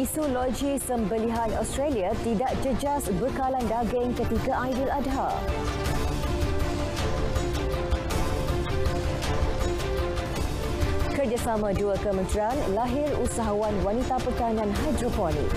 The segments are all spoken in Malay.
isu loji sembelihan Australia tidak jejas bekalan daging ketika Aidil Adha. Kerjasama dua kementerian lahir usahawan wanita pekanan hidroponik.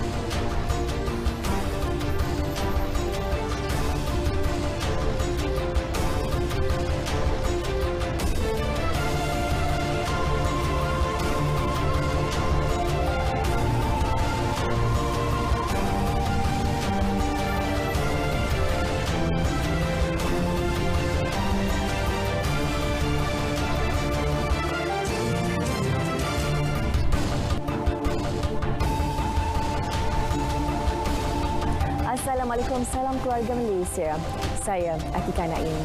Malaysia. Saya Akika Naim.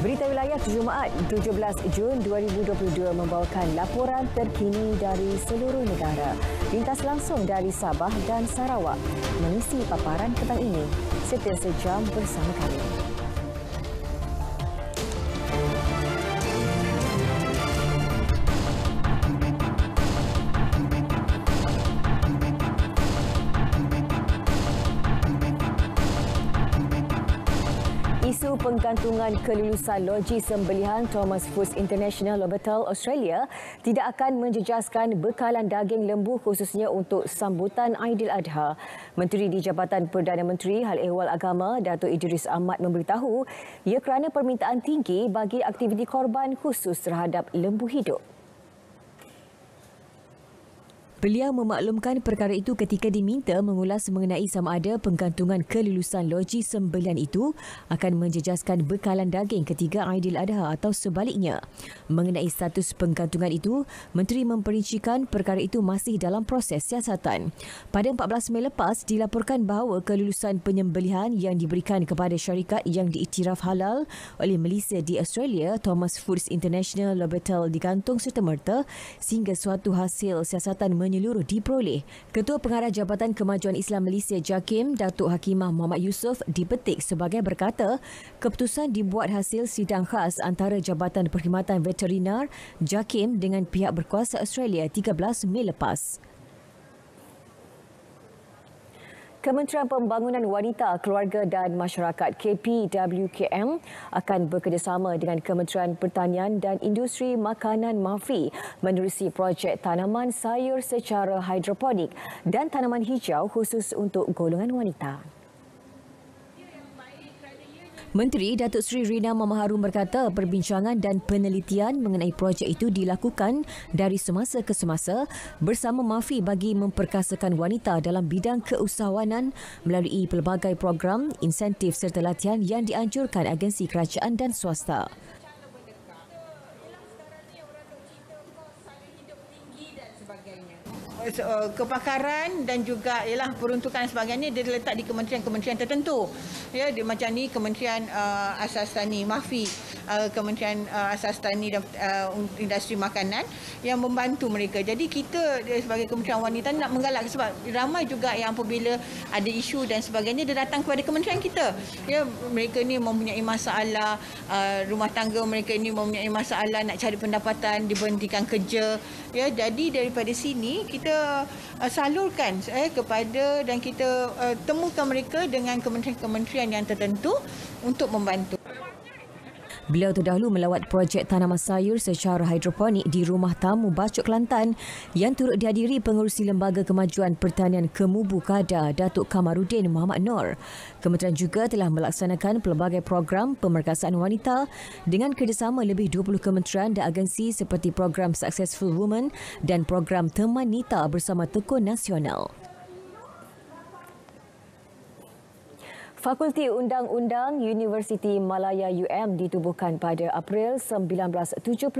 Berita Wilayah Jumaat 17 Jun 2022 membawakan laporan terkini dari seluruh negara. Lintas langsung dari Sabah dan Sarawak mengisi paparan petang ini. Setiap sejam bersama kami. dengan kelulusan loji sembelihan Thomas Foods International Lobetal Australia tidak akan menjejaskan bekalan daging lembu khususnya untuk sambutan Adha. Menteri di Jabatan Perdana Menteri Hal Ehwal Agama Datuk Idris Ahmad memberitahu ia kerana permintaan tinggi bagi aktiviti korban khusus terhadap lembu hidup. Beliau memaklumkan perkara itu ketika diminta mengulas mengenai sama ada penggantungan kelulusan Logi sembilan itu akan menjejaskan bekalan daging ketiga Aidiladha atau sebaliknya. Mengenai status penggantungan itu, Menteri memperincikan perkara itu masih dalam proses siasatan. Pada 14 Mei lepas, dilaporkan bahawa kelulusan penyembelihan yang diberikan kepada syarikat yang diiktiraf halal oleh Malaysia di Australia, Thomas Foods International Lobetel digantung serta-merta sehingga suatu hasil siasatan menyeluruh diperoleh. Ketua Pengarah Jabatan Kemajuan Islam Malaysia JAKIM, Datuk Hakimah Muhammad Yusof dipetik sebagai berkata, keputusan dibuat hasil sidang khas antara Jabatan Perkhidmatan Veterinar JAKIM dengan pihak berkuasa Australia 13 Mei lepas. Kementerian Pembangunan Wanita, Keluarga dan Masyarakat KPWKM akan bekerjasama dengan Kementerian Pertanian dan Industri Makanan Mafi menerusi projek tanaman sayur secara hidroponik dan tanaman hijau khusus untuk golongan wanita. Menteri Datuk Seri Rina Mamaharum berkata perbincangan dan penelitian mengenai projek itu dilakukan dari semasa ke semasa bersama MAFI bagi memperkasakan wanita dalam bidang keusahawanan melalui pelbagai program, insentif serta latihan yang dianjurkan agensi kerajaan dan swasta. Eh, kepakaran dan juga ialah peruntukan sebagainya dia diletak di kementerian-kementerian tertentu. Ya, dia macam ni Kementerian uh, eh, Asas Tani Mafi, uh, Kementerian uh, Asas Tani dan uh, Industri Makanan yang membantu mereka. Jadi kita sebagai Kementerian Wanita nak menggalak sebab ramai juga yang apabila ada isu dan sebagainya dia datang kepada kementerian kita. Ya, mereka ni mempunyai masalah uh, rumah tangga mereka ni mempunyai masalah nak cari pendapatan, diberhentikan kerja. Ya, jadi daripada sini kita kita uh, salurkan eh, kepada dan kita uh, temukan mereka dengan kementerian-kementerian yang tertentu untuk membantu. Beliau terdahulu melawat projek tanaman sayur secara hidroponik di rumah tamu Bacuk Kelantan yang turut dihadiri pengurusi Lembaga Kemajuan Pertanian Kemubu Kada Datuk Kamarudin Muhammad Nor. Kementerian juga telah melaksanakan pelbagai program pemerkasaan wanita dengan kerjasama lebih 20 kementerian dan agensi seperti program Successful Women dan program Teman Nita bersama Tekun Nasional. Fakulti Undang-Undang Universiti Malaya UM ditubuhkan pada April 1972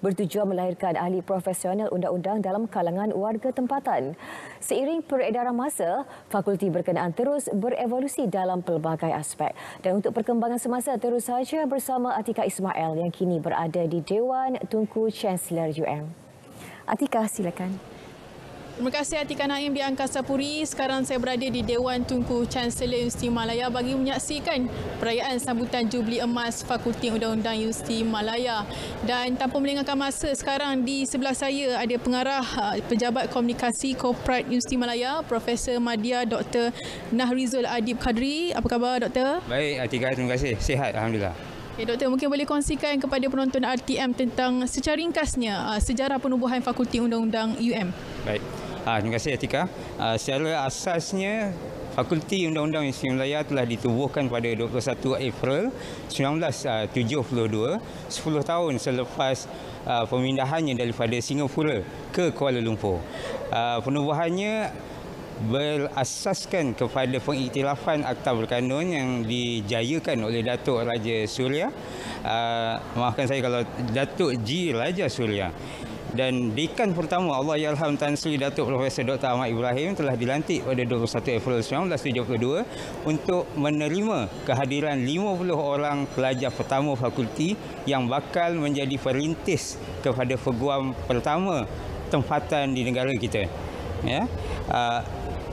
bertujuan melahirkan ahli profesional undang-undang dalam kalangan warga tempatan. Seiring peredaran masa, fakulti berkenaan terus berevolusi dalam pelbagai aspek. Dan untuk perkembangan semasa, terus saja bersama Atika Ismail yang kini berada di Dewan Tunku Chancellor UM. Atika, silakan. Terima kasih Atika Naim di Angkasa Puri. Sekarang saya berada di Dewan Tunku Chancellor Universiti Malaya bagi menyaksikan perayaan sambutan Jubli Emas Fakulti Undang-Undang Universiti Malaya. Dan tanpa melengahkan masa, sekarang di sebelah saya ada pengarah uh, Pejabat Komunikasi Corporate Universiti Malaya, Profesor Madia Dr. Nahrizul Adib Kadri. Apa khabar Doktor? Baik Atika, terima kasih. Sihat Alhamdulillah. Ya, doktor mungkin boleh kongsikan kepada penonton RTM tentang secara ringkasnya uh, sejarah penubuhan Fakulti Undang-Undang UM. Baik. Ah, terima kasih Atika. Ah, secara asasnya Fakulti Undang-Undang Universiti Malaya telah ditubuhkan pada 21 April 1972, 10 tahun selepas ah, pemindahannya daripada Singapura ke Kuala Lumpur. Ah, penubuhannya berasaskan kepada pengiktirafan Akta Berkanun yang dijayakan oleh Datuk Raja Suria. Uh, ah, maafkan saya kalau Datuk Ji Raja Suria. Dan dekan pertama Allah Yalham Tan Sri Datuk Profesor Dr. Ahmad Ibrahim telah dilantik pada 21 April 1972 untuk menerima kehadiran 50 orang pelajar pertama fakulti yang bakal menjadi perintis kepada peguam pertama tempatan di negara kita. Ya. Uh,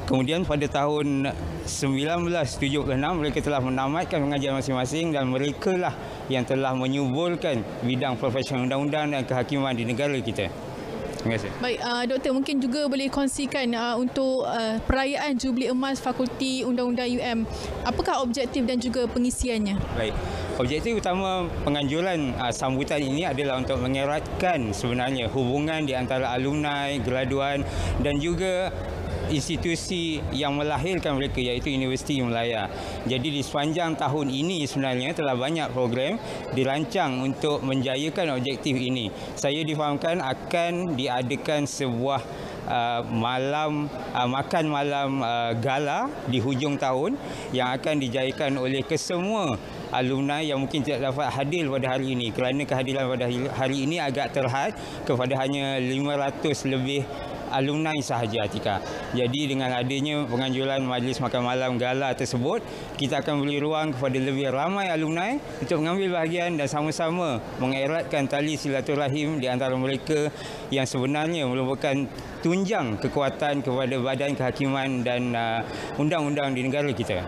Kemudian pada tahun 1976 mereka telah menamatkan pengajian masing-masing dan mereka lah yang telah menyuburkan bidang profesional undang-undang dan kehakiman di negara kita. Terima kasih. Baik, uh, doktor mungkin juga boleh kongsikan uh, untuk uh, perayaan jubli emas Fakulti Undang-Undang UM. Apakah objektif dan juga pengisiannya? Baik. Objektif utama penganjuran uh, sambutan ini adalah untuk mengeratkan sebenarnya hubungan di antara alumni, graduan dan juga institusi yang melahirkan mereka iaitu Universiti Melaya. Jadi di sepanjang tahun ini sebenarnya telah banyak program dirancang untuk menjayakan objektif ini. Saya difahamkan akan diadakan sebuah Uh, malam uh, makan malam uh, gala di hujung tahun yang akan dijayakan oleh kesemua alumni yang mungkin tidak dapat hadir pada hari ini kerana kehadiran pada hari ini agak terhad kepada hanya 500 lebih alumni sahaja Atika. Jadi dengan adanya penganjuran majlis makan malam gala tersebut, kita akan beri ruang kepada lebih ramai alumni untuk mengambil bahagian dan sama-sama mengeratkan tali silaturahim di antara mereka yang sebenarnya merupakan tunjang kekuatan kepada badan kehakiman dan uh, undang-undang di negara kita.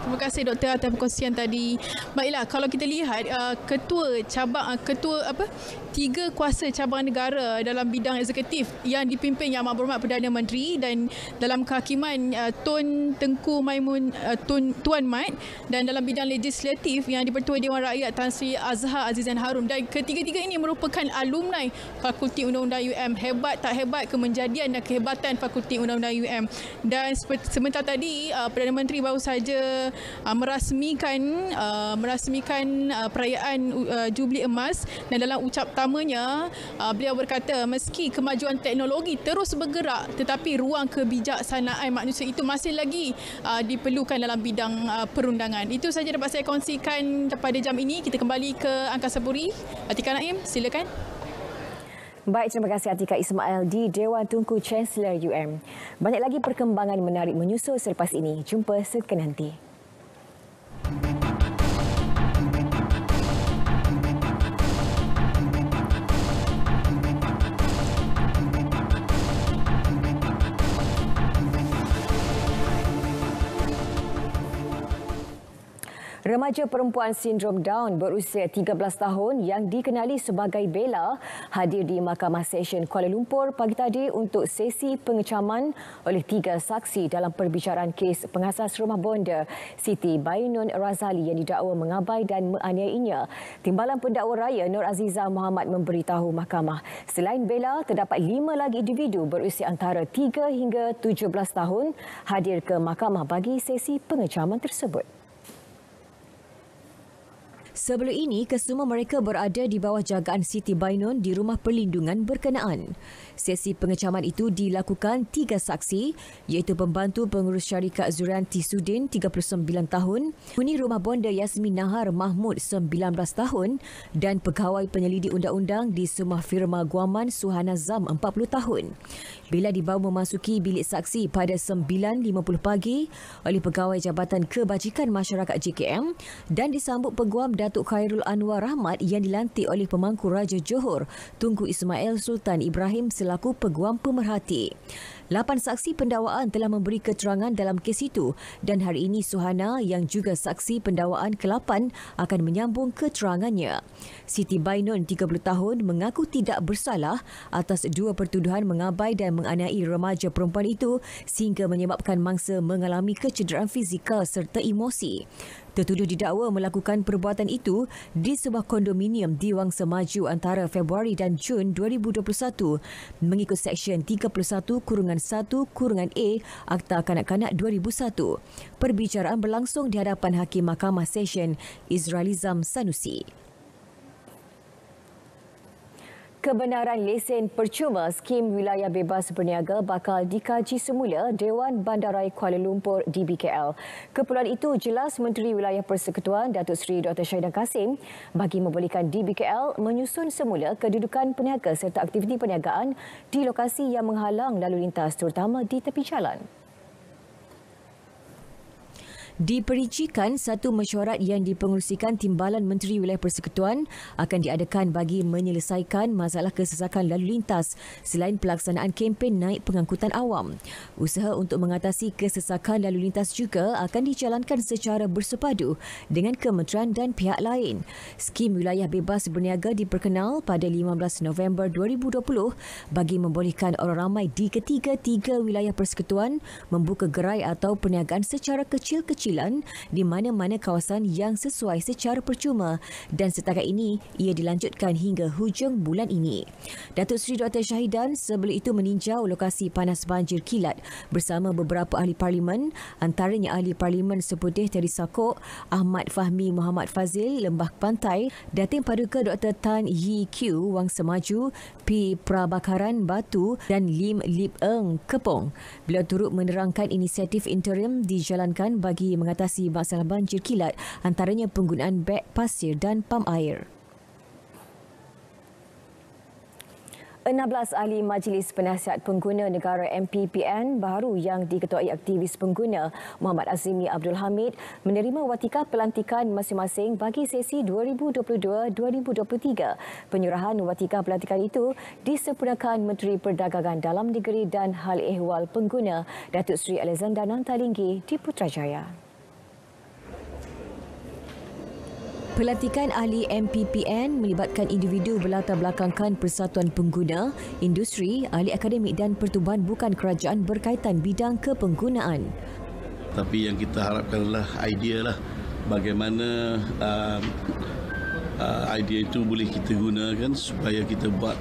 Terima kasih doktor atas perkongsian tadi. Baiklah, kalau kita lihat uh, ketua cabang uh, ketua apa tiga kuasa cabang negara dalam bidang eksekutif yang dipimpin Yang Amat Berhormat Perdana Menteri dan dalam kehakiman uh, Tun Tengku Maimun uh, Tun Tuan Mat dan dalam bidang legislatif yang dipertua Dewan Rakyat Tan Sri Azhar Azizan Harum dan ketiga-tiga ini merupakan alumni Fakulti Undang-Undang UM hebat tak hebat kemenjadian dan kehebatan Fakulti Undang-Undang UM dan sementara tadi uh, Perdana Menteri baru saja uh, merasmikan uh, merasmikan uh, perayaan uh, jubli emas dan dalam ucap pertamanya uh, beliau berkata meski kemajuan teknologi terus bergerak tetapi ruang kebijaksanaan manusia itu masih lagi uh, diperlukan dalam bidang uh, perundangan itu saja dapat saya kongsikan pada jam ini kita kembali ke angkasa puri Atika Naim silakan Baik, terima kasih Atika Ismail di Dewan Tunku Chancellor UM. Banyak lagi perkembangan menarik menyusul selepas ini. Jumpa sekenanti. nanti. Thank you. Remaja perempuan sindrom Down berusia 13 tahun yang dikenali sebagai Bella hadir di Mahkamah Session Kuala Lumpur pagi tadi untuk sesi pengecaman oleh tiga saksi dalam perbicaraan kes pengasas rumah bonda Siti Bainun Razali yang didakwa mengabai dan menganiainya. Timbalan pendakwa raya Nur Aziza Muhammad memberitahu mahkamah. Selain Bella, terdapat lima lagi individu berusia antara 3 hingga 17 tahun hadir ke mahkamah bagi sesi pengecaman tersebut. Sebelum ini, kesemua mereka berada di bawah jagaan Siti Bainun di rumah perlindungan berkenaan. Sesi pengecaman itu dilakukan tiga saksi iaitu pembantu pengurus syarikat Zuran Tisudin 39 tahun, huni rumah bonda Yasmin Nahar Mahmud 19 tahun dan pegawai penyelidik undang-undang di sumah firma Guaman Suhana Zam 40 tahun. Bila dibawa memasuki bilik saksi pada 9.50 pagi oleh pegawai Jabatan Kebajikan Masyarakat JKM dan disambut peguam Datuk Khairul Anwar Rahmat yang dilantik oleh pemangku Raja Johor Tunku Ismail Sultan Ibrahim selama selaku peguam pemerhati. Lapan saksi pendawaan telah memberi keterangan dalam kes itu dan hari ini Suhana yang juga saksi pendawaan ke-8 akan menyambung keterangannya. Siti Bainun, 30 tahun, mengaku tidak bersalah atas dua pertuduhan mengabai dan menganiai remaja perempuan itu sehingga menyebabkan mangsa mengalami kecederaan fizikal serta emosi. Tertuduh didakwa melakukan perbuatan itu di sebuah kondominium di Wang Semaju antara Februari dan Jun 2021 mengikut Seksyen 31 Kurungan 1 Kurungan A Akta Kanak-Kanak 2001. Perbicaraan berlangsung di hadapan Hakim Mahkamah Seksyen Israelizam Sanusi. Kebenaran lesen percuma skim wilayah bebas berniaga bakal dikaji semula Dewan Bandarai Kuala Lumpur DBKL. Keperluan itu jelas Menteri Wilayah Persekutuan Datuk Seri Dr. Syahidah Kasim bagi membolehkan DBKL menyusun semula kedudukan peniaga serta aktiviti perniagaan di lokasi yang menghalang lalu lintas terutama di tepi jalan. Dipericikan satu mesyuarat yang dipengerusikan Timbalan Menteri Wilayah Persekutuan akan diadakan bagi menyelesaikan masalah kesesakan lalu lintas selain pelaksanaan kempen naik pengangkutan awam. Usaha untuk mengatasi kesesakan lalu lintas juga akan dijalankan secara bersepadu dengan kementerian dan pihak lain. Skim Wilayah Bebas Berniaga diperkenal pada 15 November 2020 bagi membolehkan orang ramai di ketiga-tiga wilayah persekutuan membuka gerai atau perniagaan secara kecil-kecil kecilan di mana-mana kawasan yang sesuai secara percuma dan setakat ini ia dilanjutkan hingga hujung bulan ini. Datuk Seri Dr. Syahidan sebelum itu meninjau lokasi panas banjir kilat bersama beberapa ahli parlimen antaranya ahli parlimen seputih dari Sakok, Ahmad Fahmi Muhammad Fazil, Lembah Pantai, Datin Paduka Dr. Tan Yi Q Wang Semaju, P. Prabakaran Batu dan Lim Lip Eng Kepong. Beliau turut menerangkan inisiatif interim dijalankan bagi mengatasi masalah banjir kilat antaranya penggunaan beg pasir dan pam air. 16 ahli Majlis Penasihat Pengguna Negara MPPN baru yang diketuai aktivis pengguna Muhammad Azmi Abdul Hamid menerima watika pelantikan masing-masing bagi sesi 2022-2023. Penyerahan watika pelantikan itu disempurnakan Menteri Perdagangan Dalam Negeri dan Hal Ehwal Pengguna Datuk Seri Alexander Nantalinggi di Putrajaya. Pelantikan ahli MPPN melibatkan individu berlatar belakangkan persatuan pengguna, industri, ahli akademik dan pertubuhan bukan kerajaan berkaitan bidang kepenggunaan. Tapi yang kita harapkan adalah idea lah bagaimana uh, uh, idea itu boleh kita gunakan supaya kita buat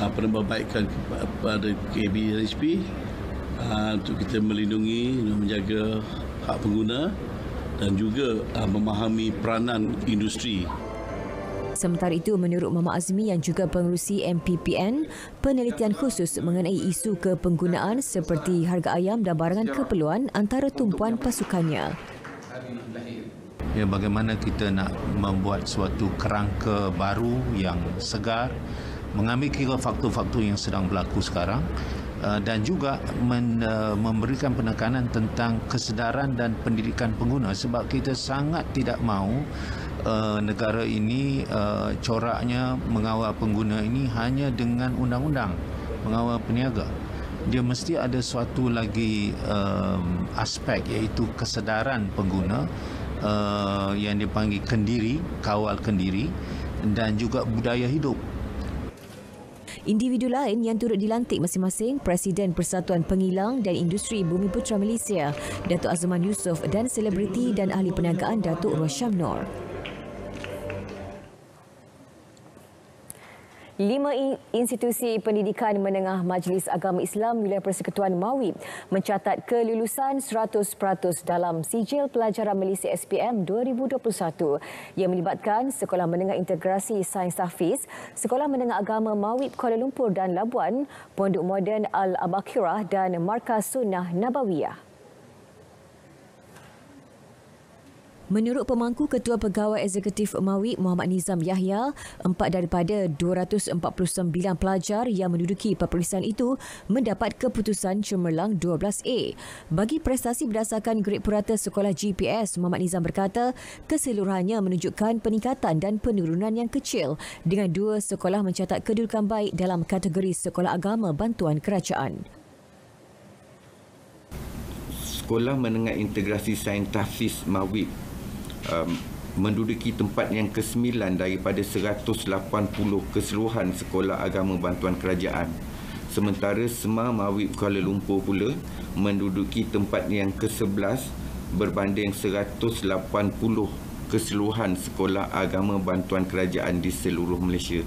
uh, penerbaikan kepada KBHP uh, untuk kita melindungi dan menjaga hak pengguna dan juga ah, memahami peranan industri. Sementara itu, menurut Mama Azmi yang juga pengurusi MPPN, penelitian khusus mengenai isu kepenggunaan seperti harga ayam dan barangan keperluan antara tumpuan pasukannya. Ya, bagaimana kita nak membuat suatu kerangka baru yang segar, mengambil kira faktor-faktor yang sedang berlaku sekarang Eh, dan juga men, eh, memberikan penekanan tentang kesedaran dan pendidikan pengguna sebab kita sangat tidak mahu eh, negara ini coraknya mengawal pengguna ini hanya dengan undang-undang mengawal peniaga dia mesti ada suatu lagi um, aspek iaitu kesedaran pengguna uh, yang dipanggil kendiri, kawal kendiri dan juga budaya hidup Individu lain yang turut dilantik masing-masing Presiden Persatuan Pengilang dan Industri Bumi Putra Malaysia, Datuk Azman Yusof dan selebriti dan ahli perniagaan Datuk Rosham Noor. Lima institusi pendidikan menengah Majlis Agama Islam Wilayah Persekutuan MAWI mencatat kelulusan 100% dalam sijil pelajaran Malaysia SPM 2021 yang melibatkan Sekolah Menengah Integrasi Sains Hafiz, Sekolah Menengah Agama MAWI Kuala Lumpur dan Labuan, Pondok Moden Al-Abakirah dan Markas Sunnah Nabawiyah. Menurut pemangku Ketua Pegawai Eksekutif Mawi Muhammad Nizam Yahya, empat daripada 249 pelajar yang menduduki peperiksaan itu mendapat keputusan cemerlang 12A. Bagi prestasi berdasarkan grade purata sekolah GPS, Muhammad Nizam berkata keseluruhannya menunjukkan peningkatan dan penurunan yang kecil dengan dua sekolah mencatat kedudukan baik dalam kategori sekolah agama bantuan kerajaan. Sekolah Menengah Integrasi Saintafis Mawib um, menduduki tempat yang ke-9 daripada 180 keseluruhan sekolah agama bantuan kerajaan. Sementara Semar Mawib Kuala Lumpur pula menduduki tempat yang ke-11 berbanding 180 keseluruhan sekolah agama bantuan kerajaan di seluruh Malaysia.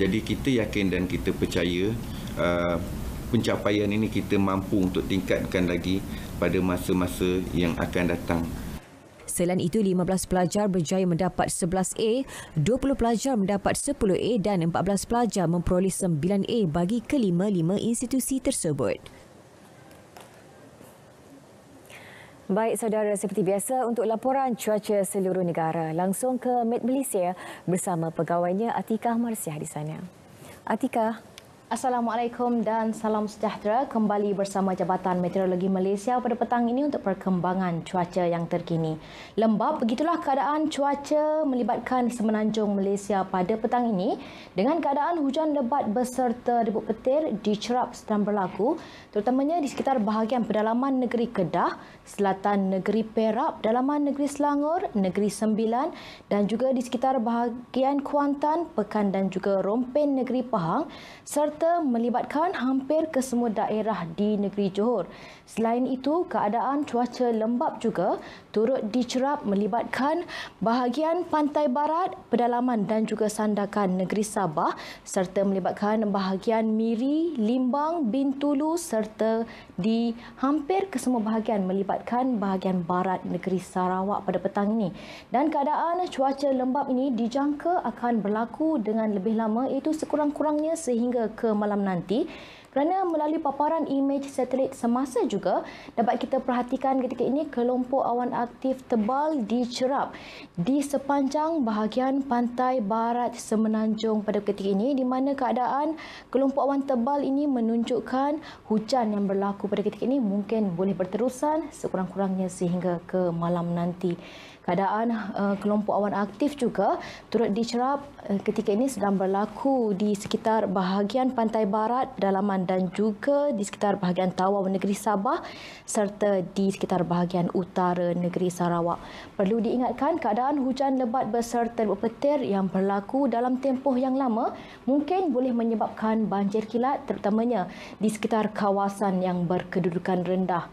Jadi kita yakin dan kita percaya uh, pencapaian ini kita mampu untuk tingkatkan lagi pada masa-masa yang akan datang selain itu 15 pelajar berjaya mendapat 11A, 20 pelajar mendapat 10A dan 14 pelajar memperoleh 9A bagi kelima-lima institusi tersebut. Baik saudara, seperti biasa untuk laporan cuaca seluruh negara, langsung ke Met Malaysia bersama pegawainya Atika Marsiah di sana. Atika. Assalamualaikum dan salam sejahtera kembali bersama Jabatan Meteorologi Malaysia pada petang ini untuk perkembangan cuaca yang terkini. Lembap begitulah keadaan cuaca melibatkan semenanjung Malaysia pada petang ini dengan keadaan hujan lebat beserta debu petir dicerap sedang berlaku terutamanya di sekitar bahagian pedalaman negeri Kedah, selatan negeri Perak, pedalaman negeri Selangor, negeri Sembilan dan juga di sekitar bahagian Kuantan, Pekan dan juga Rompin negeri Pahang serta kata melibatkan hampir kesemua daerah di negeri Johor. Selain itu, keadaan cuaca lembap juga turut dicerap melibatkan bahagian pantai barat, pedalaman dan juga sandakan negeri Sabah serta melibatkan bahagian Miri, Limbang, Bintulu serta di hampir kesemua bahagian melibatkan bahagian barat negeri Sarawak pada petang ini. Dan keadaan cuaca lembap ini dijangka akan berlaku dengan lebih lama iaitu sekurang-kurangnya sehingga ke ke malam nanti kerana melalui paparan imej satelit semasa juga dapat kita perhatikan ketika ini kelompok awan aktif tebal dicerap di sepanjang bahagian pantai barat semenanjung pada ketika ini di mana keadaan kelompok awan tebal ini menunjukkan hujan yang berlaku pada ketika ini mungkin boleh berterusan sekurang-kurangnya sehingga ke malam nanti keadaan uh, kelompok awan aktif juga turut dicerap uh, ketika ini sedang berlaku di sekitar bahagian pantai barat dalaman dan juga di sekitar bahagian Tawau negeri Sabah serta di sekitar bahagian utara negeri Sarawak. Perlu diingatkan keadaan hujan lebat beserta petir yang berlaku dalam tempoh yang lama mungkin boleh menyebabkan banjir kilat terutamanya di sekitar kawasan yang berkedudukan rendah.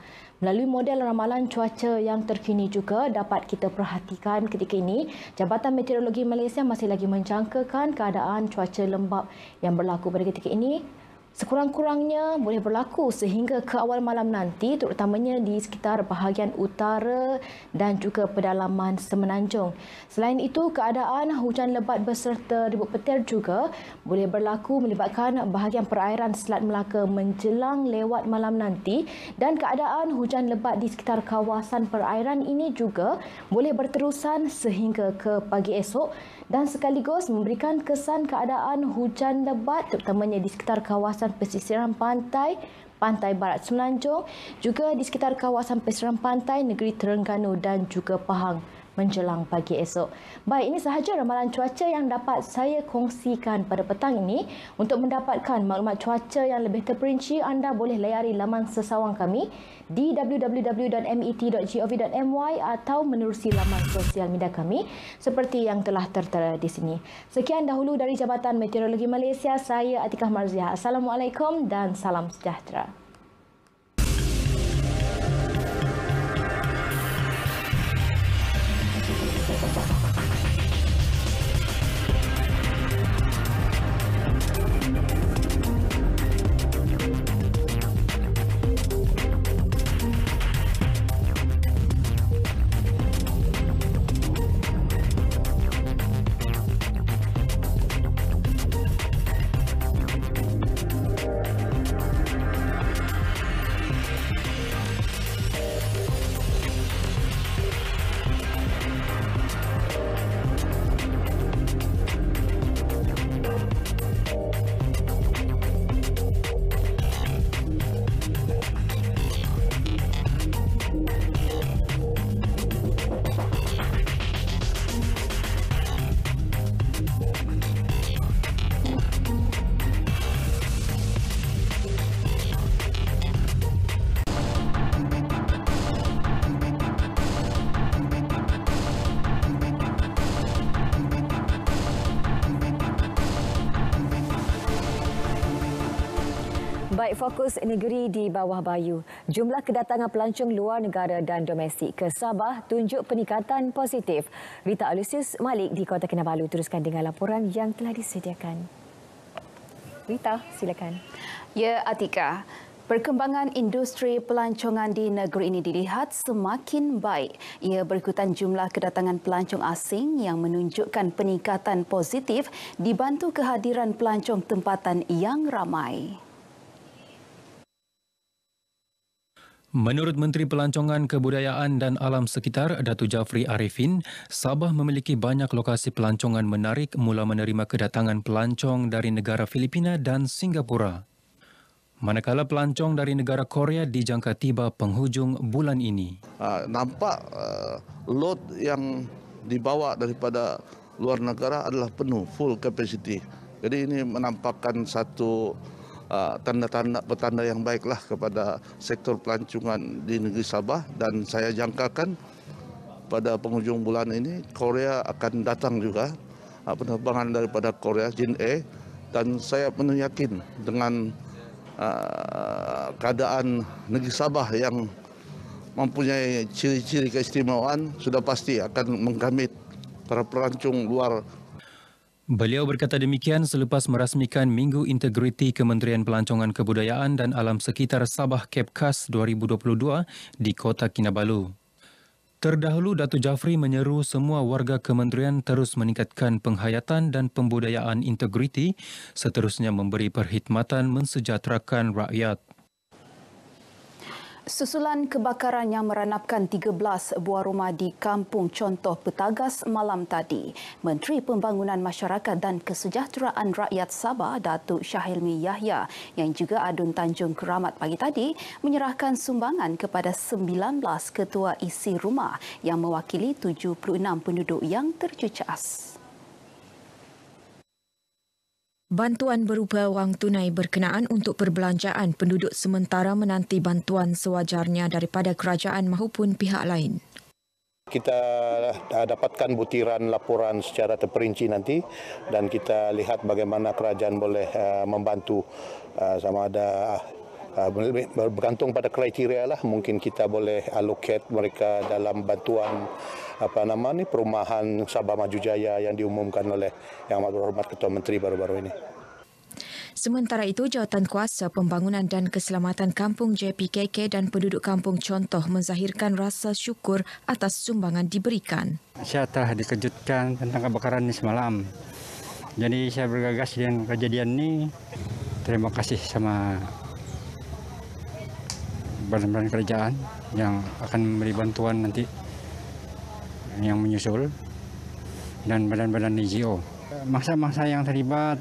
Melalui model ramalan cuaca yang terkini juga dapat kita perhatikan ketika ini, Jabatan Meteorologi Malaysia masih lagi menjangkakan keadaan cuaca lembap yang berlaku pada ketika ini sekurang-kurangnya boleh berlaku sehingga ke awal malam nanti terutamanya di sekitar bahagian utara dan juga pedalaman semenanjung. Selain itu, keadaan hujan lebat berserta ribut petir juga boleh berlaku melibatkan bahagian perairan Selat Melaka menjelang lewat malam nanti dan keadaan hujan lebat di sekitar kawasan perairan ini juga boleh berterusan sehingga ke pagi esok dan sekaligus memberikan kesan keadaan hujan lebat terutamanya di sekitar kawasan pesisiran pantai Pantai Barat Semenanjung juga di sekitar kawasan pesisiran pantai negeri Terengganu dan juga Pahang menjelang pagi esok. Baik, ini sahaja ramalan cuaca yang dapat saya kongsikan pada petang ini. Untuk mendapatkan maklumat cuaca yang lebih terperinci, anda boleh layari laman sesawang kami di www.met.gov.my atau menerusi laman sosial media kami seperti yang telah tertera di sini. Sekian dahulu dari Jabatan Meteorologi Malaysia, saya Atikah Marziah. Assalamualaikum dan salam sejahtera. fokus negeri di bawah bayu. Jumlah kedatangan pelancong luar negara dan domestik ke Sabah tunjuk peningkatan positif. Rita Alusius Malik di Kota Kinabalu teruskan dengan laporan yang telah disediakan. Rita, silakan. Ya, Atika. Perkembangan industri pelancongan di negeri ini dilihat semakin baik. Ia berikutan jumlah kedatangan pelancong asing yang menunjukkan peningkatan positif dibantu kehadiran pelancong tempatan yang ramai. Menurut Menteri Pelancongan Kebudayaan dan Alam Sekitar Datu Jafri Arifin, Sabah memiliki banyak lokasi pelancongan menarik mula menerima kedatangan pelancong dari negara Filipina dan Singapura. Manakala pelancong dari negara Korea dijangka tiba penghujung bulan ini. Ha, nampak eh, load yang dibawa daripada luar negara adalah penuh, full capacity. Jadi ini menampakkan satu Ah, tanda-tanda uh, petanda yang baiklah kepada sektor pelancongan di negeri Sabah dan saya jangkakan pada penghujung bulan ini Korea akan datang juga uh, penerbangan daripada Korea Jin A dan saya penuh yakin dengan uh, keadaan negeri Sabah yang mempunyai ciri-ciri keistimewaan sudah pasti akan menggamit para pelancong luar Beliau berkata demikian selepas merasmikan Minggu Integriti Kementerian Pelancongan Kebudayaan dan Alam Sekitar Sabah Kepkas 2022 di Kota Kinabalu. Terdahulu, Datu Jafri menyeru semua warga kementerian terus meningkatkan penghayatan dan pembudayaan integriti, seterusnya memberi perkhidmatan mensejahterakan rakyat. Susulan kebakaran yang meranapkan 13 buah rumah di Kampung Contoh Petagas malam tadi, Menteri Pembangunan Masyarakat dan Kesejahteraan Rakyat Sabah Datuk Syahilmi Yahya yang juga adun Tanjung Keramat pagi tadi menyerahkan sumbangan kepada 19 ketua isi rumah yang mewakili 76 penduduk yang tercucas. Bantuan berupa wang tunai berkenaan untuk perbelanjaan penduduk sementara menanti bantuan sewajarnya daripada kerajaan maupun pihak lain. Kita eh, dapatkan butiran laporan secara terperinci nanti dan kita lihat bagaimana kerajaan boleh eh, membantu eh, sama ada bergantung pada kriteria lah mungkin kita boleh allocate mereka dalam bantuan apa nama ni perumahan Sabah Maju Jaya yang diumumkan oleh Yang Amat Berhormat Ketua Menteri baru-baru ini. Sementara itu, jawatan kuasa pembangunan dan keselamatan kampung JPKK dan penduduk kampung contoh menzahirkan rasa syukur atas sumbangan diberikan. Saya telah dikejutkan tentang kebakaran ini semalam. Jadi saya bergagas dengan kejadian ini. Terima kasih sama badan-badan kerjaan yang akan memberi bantuan nanti yang menyusul dan badan-badan NGO. Masa-masa yang terlibat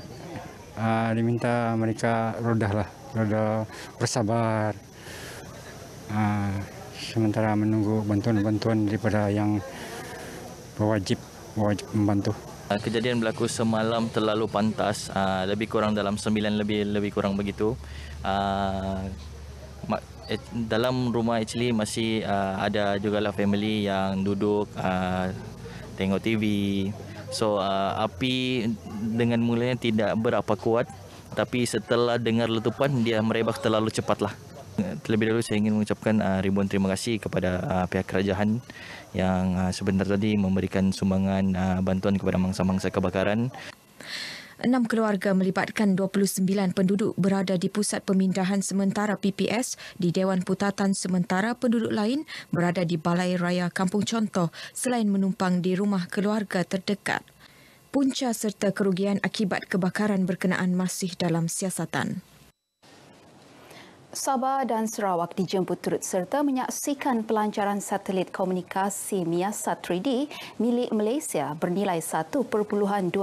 uh, ah, diminta mereka rodah lah, rodah bersabar. Uh, sementara menunggu bantuan-bantuan daripada yang berwajib wajib membantu. Ah, kejadian berlaku semalam terlalu pantas, lebih kurang dalam sembilan lebih lebih kurang begitu. Eh, dalam rumah actually masih uh, ada lah family yang duduk uh, tengok TV. So uh, api dengan mulanya tidak berapa kuat tapi setelah dengar letupan dia merebak terlalu cepat lah. Terlebih dahulu saya ingin mengucapkan uh, ribuan terima kasih kepada uh, pihak kerajaan yang uh, sebentar tadi memberikan sumbangan uh, bantuan kepada mangsa-mangsa kebakaran. Enam keluarga melibatkan 29 penduduk berada di Pusat Pemindahan Sementara PPS di Dewan Putatan Sementara penduduk lain berada di Balai Raya Kampung Contoh selain menumpang di rumah keluarga terdekat. Punca serta kerugian akibat kebakaran berkenaan masih dalam siasatan. Sabah dan Sarawak dijemput turut serta menyaksikan pelancaran satelit komunikasi Miasat 3D milik Malaysia bernilai 1.2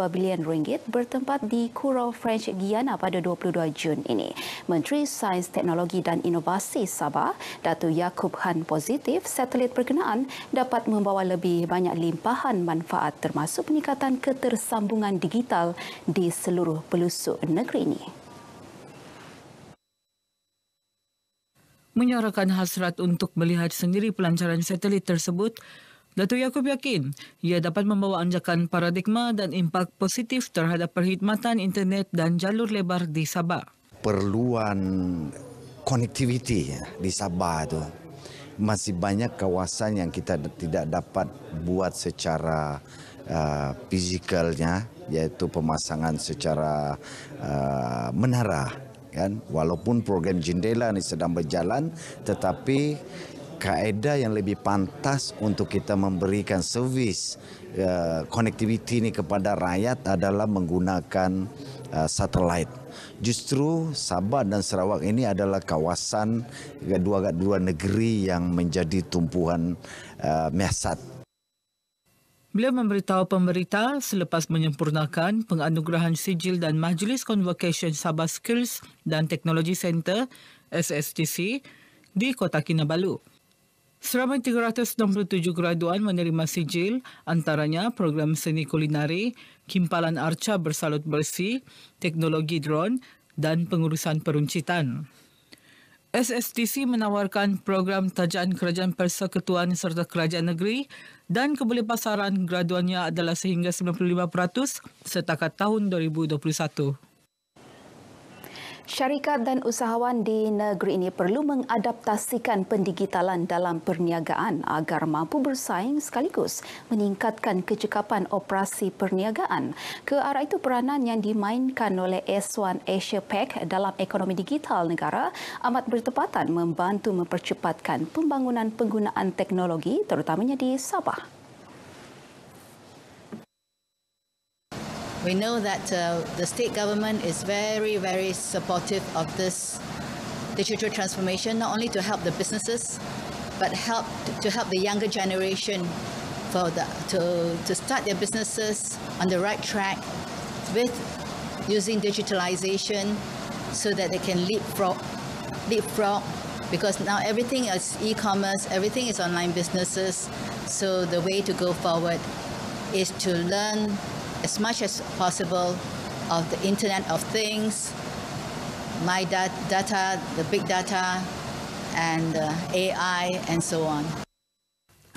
bilion ringgit bertempat di Kuro French Guiana pada 22 Jun ini. Menteri Sains Teknologi dan Inovasi Sabah, Datu Yaakob Han Positif, satelit berkenaan dapat membawa lebih banyak limpahan manfaat termasuk peningkatan ketersambungan digital di seluruh pelusuk negeri ini. menyuarakan hasrat untuk melihat sendiri pelancaran satelit tersebut, Dato Yaakob yakin ia dapat membawa anjakan paradigma dan impak positif terhadap perkhidmatan internet dan jalur lebar di Sabah. Perluan konektiviti di Sabah itu masih banyak kawasan yang kita tidak dapat buat secara uh, fizikalnya, yaitu pemasangan secara uh, menara kan walaupun program jendela ni sedang berjalan tetapi kaedah yang lebih pantas untuk kita memberikan servis konektiviti eh, uh, ni kepada rakyat adalah menggunakan uh, satelit Justru Sabah dan Sarawak ini adalah kawasan dua-dua negeri yang menjadi tumpuan uh, eh, mesat Beliau memberitahu pemerintah selepas menyempurnakan penganugerahan sijil dan Majlis Convocation Sabah Skills dan Teknologi Center SSTC di Kota Kinabalu. Seramai 367 graduan menerima sijil antaranya program seni kulinari, kimpalan arca bersalut bersih, teknologi drone dan pengurusan peruncitan. SSTC menawarkan program tajaan Kerajaan Persekutuan serta Kerajaan Negeri dan kebolehpasaran graduannya adalah sehingga 95% setakat tahun 2021. Syarikat dan usahawan di negeri ini perlu mengadaptasikan pendigitalan dalam perniagaan agar mampu bersaing sekaligus meningkatkan kecekapan operasi perniagaan. Ke arah itu peranan yang dimainkan oleh S1 Asia Pack dalam ekonomi digital negara amat bertepatan membantu mempercepatkan pembangunan penggunaan teknologi terutamanya di Sabah. We know that uh, the state government is very, very supportive of this digital transformation, not only to help the businesses, but help to help the younger generation for the, to, to start their businesses on the right track with using digitalization so that they can leapfrog, leapfrog because now everything is e-commerce, everything is online businesses. So the way to go forward is to learn as much as possible of the Internet of Things, my data, the big data, and uh, AI, and so on.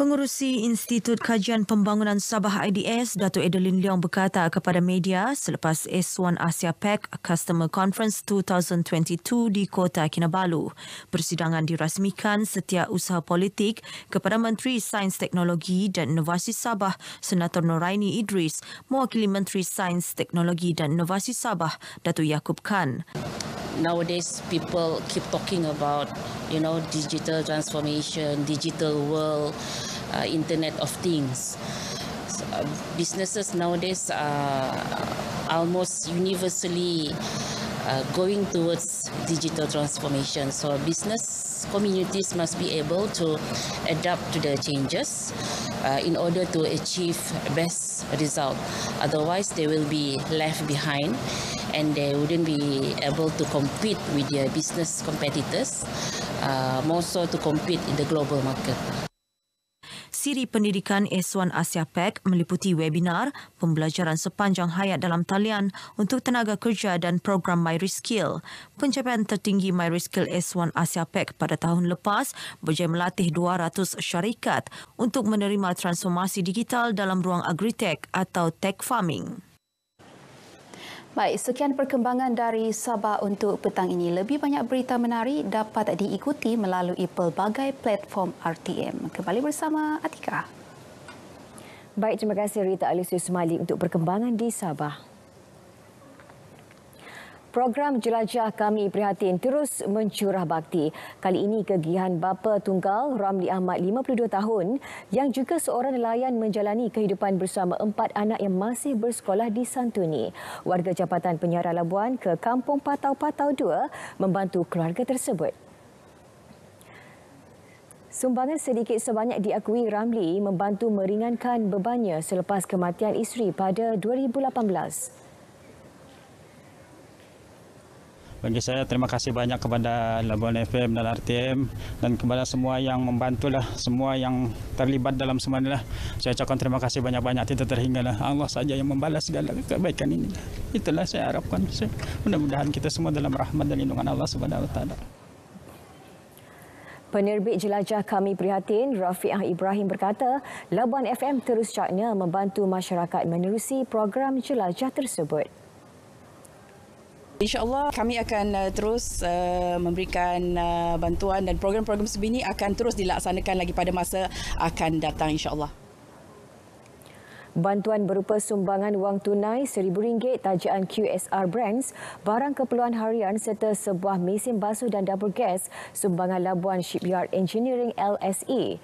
Pengurusi Institut Kajian Pembangunan Sabah IDS, Dato Adeline Leong berkata kepada media selepas S1 Asia Pack Customer Conference 2022 di Kota Kinabalu. Persidangan dirasmikan setiap usaha politik kepada Menteri Sains Teknologi dan Inovasi Sabah, Senator Noraini Idris, mewakili Menteri Sains Teknologi dan Inovasi Sabah, Dato Yaakob Khan. Nowadays, people keep talking about, you know, digital transformation, digital world. uh, Internet of Things. So, uh, businesses nowadays are almost universally uh, going towards digital transformation. So business communities must be able to adapt to the changes uh, in order to achieve best result. Otherwise, they will be left behind and they wouldn't be able to compete with their business competitors, uh, more so to compete in the global market. Siri Pendidikan S1 Asia PAC meliputi webinar pembelajaran sepanjang hayat dalam talian untuk tenaga kerja dan program MyReskill. Pencapaian tertinggi MyReskill S1 Asia PAC pada tahun lepas berjaya melatih 200 syarikat untuk menerima transformasi digital dalam ruang agritech atau tech farming. Baik, sekian perkembangan dari Sabah untuk petang ini. Lebih banyak berita menarik dapat diikuti melalui pelbagai platform RTM. Kembali bersama Atika. Baik, terima kasih Rita Alisius Malik untuk perkembangan di Sabah. Program Jelajah Kami Prihatin terus mencurah bakti. Kali ini kegiatan bapa tunggal Ramli Ahmad 52 tahun yang juga seorang nelayan menjalani kehidupan bersama empat anak yang masih bersekolah di Santuni. Warga Jabatan Penyiaran Labuan ke Kampung Patau-Patau 2 membantu keluarga tersebut. Sumbangan sedikit sebanyak diakui Ramli membantu meringankan bebannya selepas kematian isteri pada 2018. bagi saya terima kasih banyak kepada Labuan FM dan RTM dan kepada semua yang membantu lah semua yang terlibat dalam semua inilah saya ucapkan terima kasih banyak-banyak tidak terhingga lah Allah saja yang membalas segala kebaikan ini itulah saya harapkan mudah-mudahan kita semua dalam rahmat dan lindungan Allah Subhanahu wa taala. Penerbit Jelajah Kami Prihatin, Rafiah Ibrahim berkata, Labuan FM terus caknya membantu masyarakat menerusi program jelajah tersebut. InsyaAllah kami akan uh, terus uh, memberikan uh, bantuan dan program-program sebegini akan terus dilaksanakan lagi pada masa akan datang insyaAllah. Bantuan berupa sumbangan wang tunai rm ringgit tajaan QSR Brands, barang keperluan harian serta sebuah mesin basuh dan dapur gas sumbangan Labuan Shipyard Engineering LSE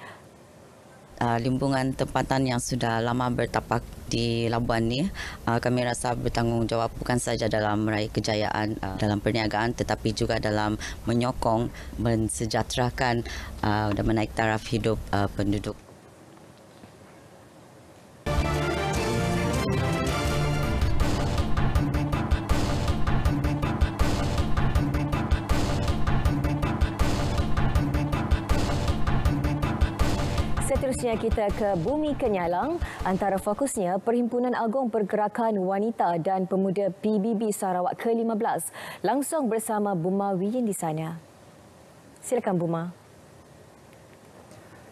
uh, limbungan tempatan yang sudah lama bertapak di Labuan ini, uh, kami rasa bertanggungjawab bukan saja dalam meraih kejayaan uh, dalam perniagaan tetapi juga dalam menyokong, mensejahterakan uh, dan menaik taraf hidup penduduk. kita ke Bumi Kenyalang antara fokusnya Perhimpunan Agong Pergerakan Wanita dan Pemuda PBB Sarawak ke-15 langsung bersama Buma Wiyin di sana. Silakan Buma.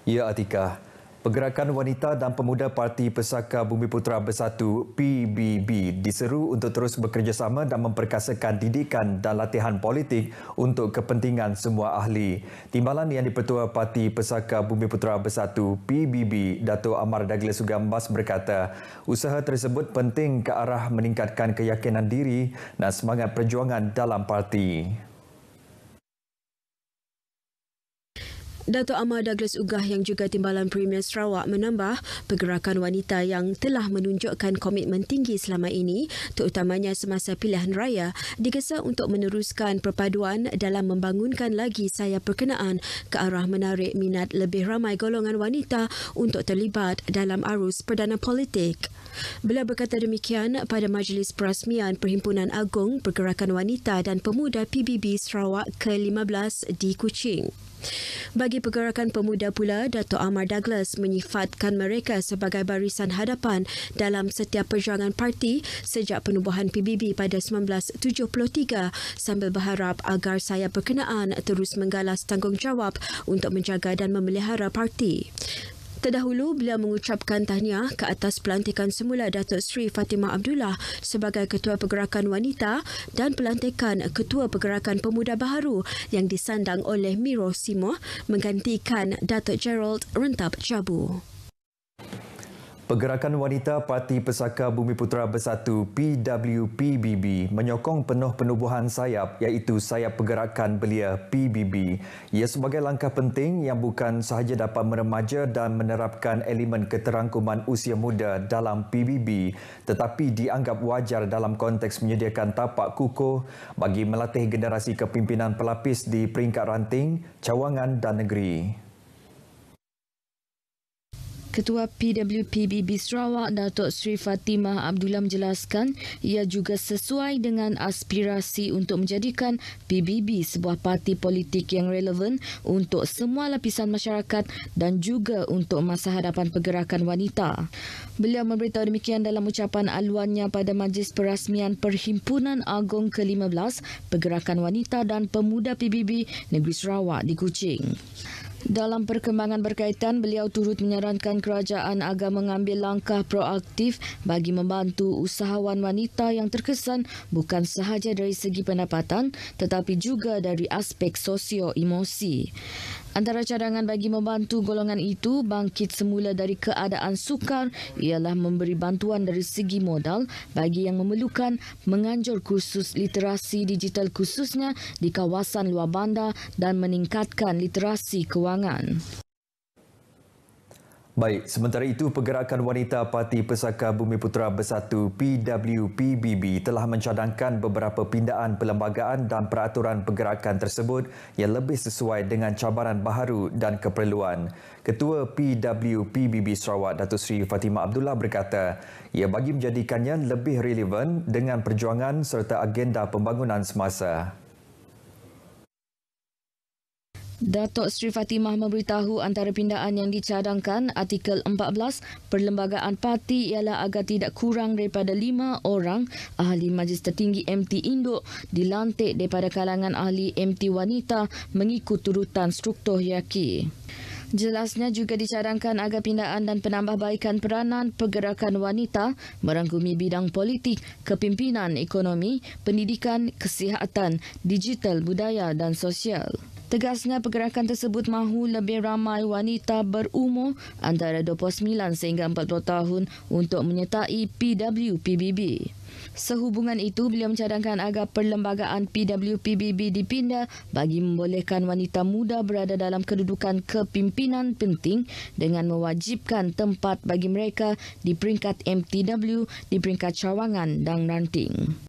Ya Atika, Pergerakan Wanita dan Pemuda Parti Pesaka Bumi Putera Bersatu PBB diseru untuk terus bekerjasama dan memperkasakan didikan dan latihan politik untuk kepentingan semua ahli. Timbalan yang dipertua Parti Pesaka Bumi Putera Bersatu PBB, Dato' Amar Daglis Sugambas berkata, usaha tersebut penting ke arah meningkatkan keyakinan diri dan semangat perjuangan dalam parti. Dato Amar Douglas Ugah yang juga timbalan Premier Sarawak menambah pergerakan wanita yang telah menunjukkan komitmen tinggi selama ini terutamanya semasa pilihan raya digesa untuk meneruskan perpaduan dalam membangunkan lagi sayap perkenaan ke arah menarik minat lebih ramai golongan wanita untuk terlibat dalam arus perdana politik. Beliau berkata demikian pada Majlis Perasmian Perhimpunan Agung Pergerakan Wanita dan Pemuda PBB Sarawak ke-15 di Kuching. Bagi Pergerakan Pemuda pula, Dato' Amar Douglas menyifatkan mereka sebagai barisan hadapan dalam setiap perjuangan parti sejak penubuhan PBB pada 1973 sambil berharap agar saya berkenaan terus menggalas tanggungjawab untuk menjaga dan memelihara parti. Terdahulu, beliau mengucapkan tahniah ke atas pelantikan semula Datuk Sri Fatimah Abdullah sebagai Ketua Pergerakan Wanita dan pelantikan Ketua Pergerakan Pemuda Baharu yang disandang oleh Miro Simo menggantikan Datuk Gerald Rentap Jabu. Pergerakan Wanita Parti Pesaka Bumi Putera Bersatu PWPBB menyokong penuh penubuhan sayap iaitu sayap pergerakan belia PBB. Ia sebagai langkah penting yang bukan sahaja dapat meremaja dan menerapkan elemen keterangkuman usia muda dalam PBB tetapi dianggap wajar dalam konteks menyediakan tapak kukuh bagi melatih generasi kepimpinan pelapis di peringkat ranting, cawangan dan negeri. Ketua PWPBB Sarawak Datuk Sri Fatimah Abdullah menjelaskan ia juga sesuai dengan aspirasi untuk menjadikan PBB sebuah parti politik yang relevan untuk semua lapisan masyarakat dan juga untuk masa hadapan pergerakan wanita. Beliau memberitahu demikian dalam ucapan aluannya pada majlis perasmian Perhimpunan Agong ke-15 Pergerakan Wanita dan Pemuda PBB Negeri Sarawak di Kuching. Dalam perkembangan berkaitan, beliau turut menyarankan kerajaan agar mengambil langkah proaktif bagi membantu usahawan wanita yang terkesan bukan sahaja dari segi pendapatan tetapi juga dari aspek sosio-emosi. Antara cadangan bagi membantu golongan itu bangkit semula dari keadaan sukar ialah memberi bantuan dari segi modal bagi yang memerlukan menganjur kursus literasi digital khususnya di kawasan luar bandar dan meningkatkan literasi kewangan. Baik, sementara itu Pergerakan Wanita Parti Pesaka Bumi Putera Bersatu PWPBB telah mencadangkan beberapa pindaan perlembagaan dan peraturan pergerakan tersebut yang lebih sesuai dengan cabaran baharu dan keperluan. Ketua PWPBB Sarawak Datuk Seri Fatimah Abdullah berkata, ia bagi menjadikannya lebih relevan dengan perjuangan serta agenda pembangunan semasa. Datuk Sri Fatimah memberitahu antara pindaan yang dicadangkan artikel 14 perlembagaan parti ialah agar tidak kurang daripada lima orang ahli majlis tertinggi MT Induk dilantik daripada kalangan ahli MT wanita mengikut turutan struktur hierarki. Jelasnya juga dicadangkan agar pindaan dan penambahbaikan peranan pergerakan wanita merangkumi bidang politik, kepimpinan ekonomi, pendidikan, kesihatan, digital, budaya dan sosial. Tegasnya pergerakan tersebut mahu lebih ramai wanita berumur antara 29 sehingga 40 tahun untuk menyertai PWPBB. Sehubungan itu, beliau mencadangkan agar perlembagaan PWPBB dipindah bagi membolehkan wanita muda berada dalam kedudukan kepimpinan penting dengan mewajibkan tempat bagi mereka di peringkat MTW, di peringkat cawangan dan ranting.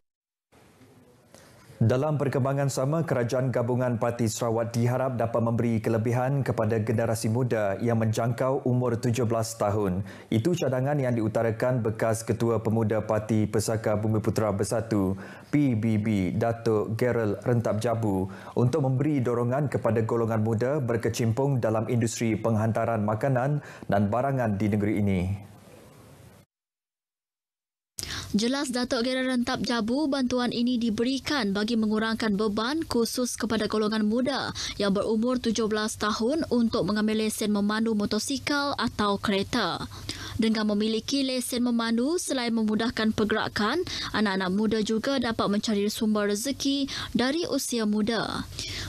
Dalam perkembangan sama, Kerajaan Gabungan Parti Sarawak diharap dapat memberi kelebihan kepada generasi muda yang menjangkau umur 17 tahun. Itu cadangan yang diutarakan bekas Ketua Pemuda Parti Pesaka Bumi Putera Bersatu, PBB, Datuk Gerald Rentap Jabu untuk memberi dorongan kepada golongan muda berkecimpung dalam industri penghantaran makanan dan barangan di negeri ini. Jelas Datuk Gera Rentap Jabu, bantuan ini diberikan bagi mengurangkan beban khusus kepada golongan muda yang berumur 17 tahun untuk mengambil lesen memandu motosikal atau kereta dengan memiliki lesen memandu selain memudahkan pergerakan, anak-anak muda juga dapat mencari sumber rezeki dari usia muda.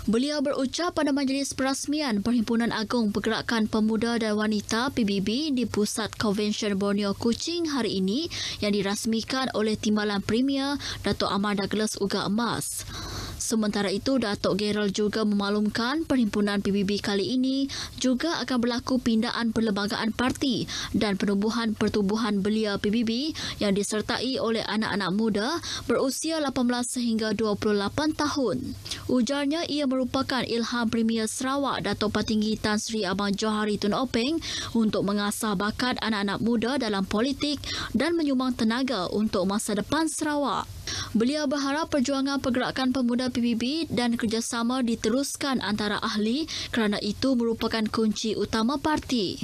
Beliau berucap pada majlis perasmian Perhimpunan Agung Pergerakan Pemuda dan Wanita PBB di Pusat Convention Borneo Kuching hari ini yang dirasmikan oleh Timbalan Premier Datuk Amar Douglas Uga Emas. Sementara itu, Datuk Gerald juga memaklumkan perhimpunan PBB kali ini juga akan berlaku pindaan perlembagaan parti dan penubuhan pertubuhan belia PBB yang disertai oleh anak-anak muda berusia 18 sehingga 28 tahun. Ujarnya, ia merupakan ilham Premier Sarawak Datuk Patinggi Tan Sri Abang Johari Tun Openg untuk mengasah bakat anak-anak muda dalam politik dan menyumbang tenaga untuk masa depan Sarawak. Beliau berharap perjuangan pergerakan pemuda modal PBB dan kerjasama diteruskan antara ahli kerana itu merupakan kunci utama parti.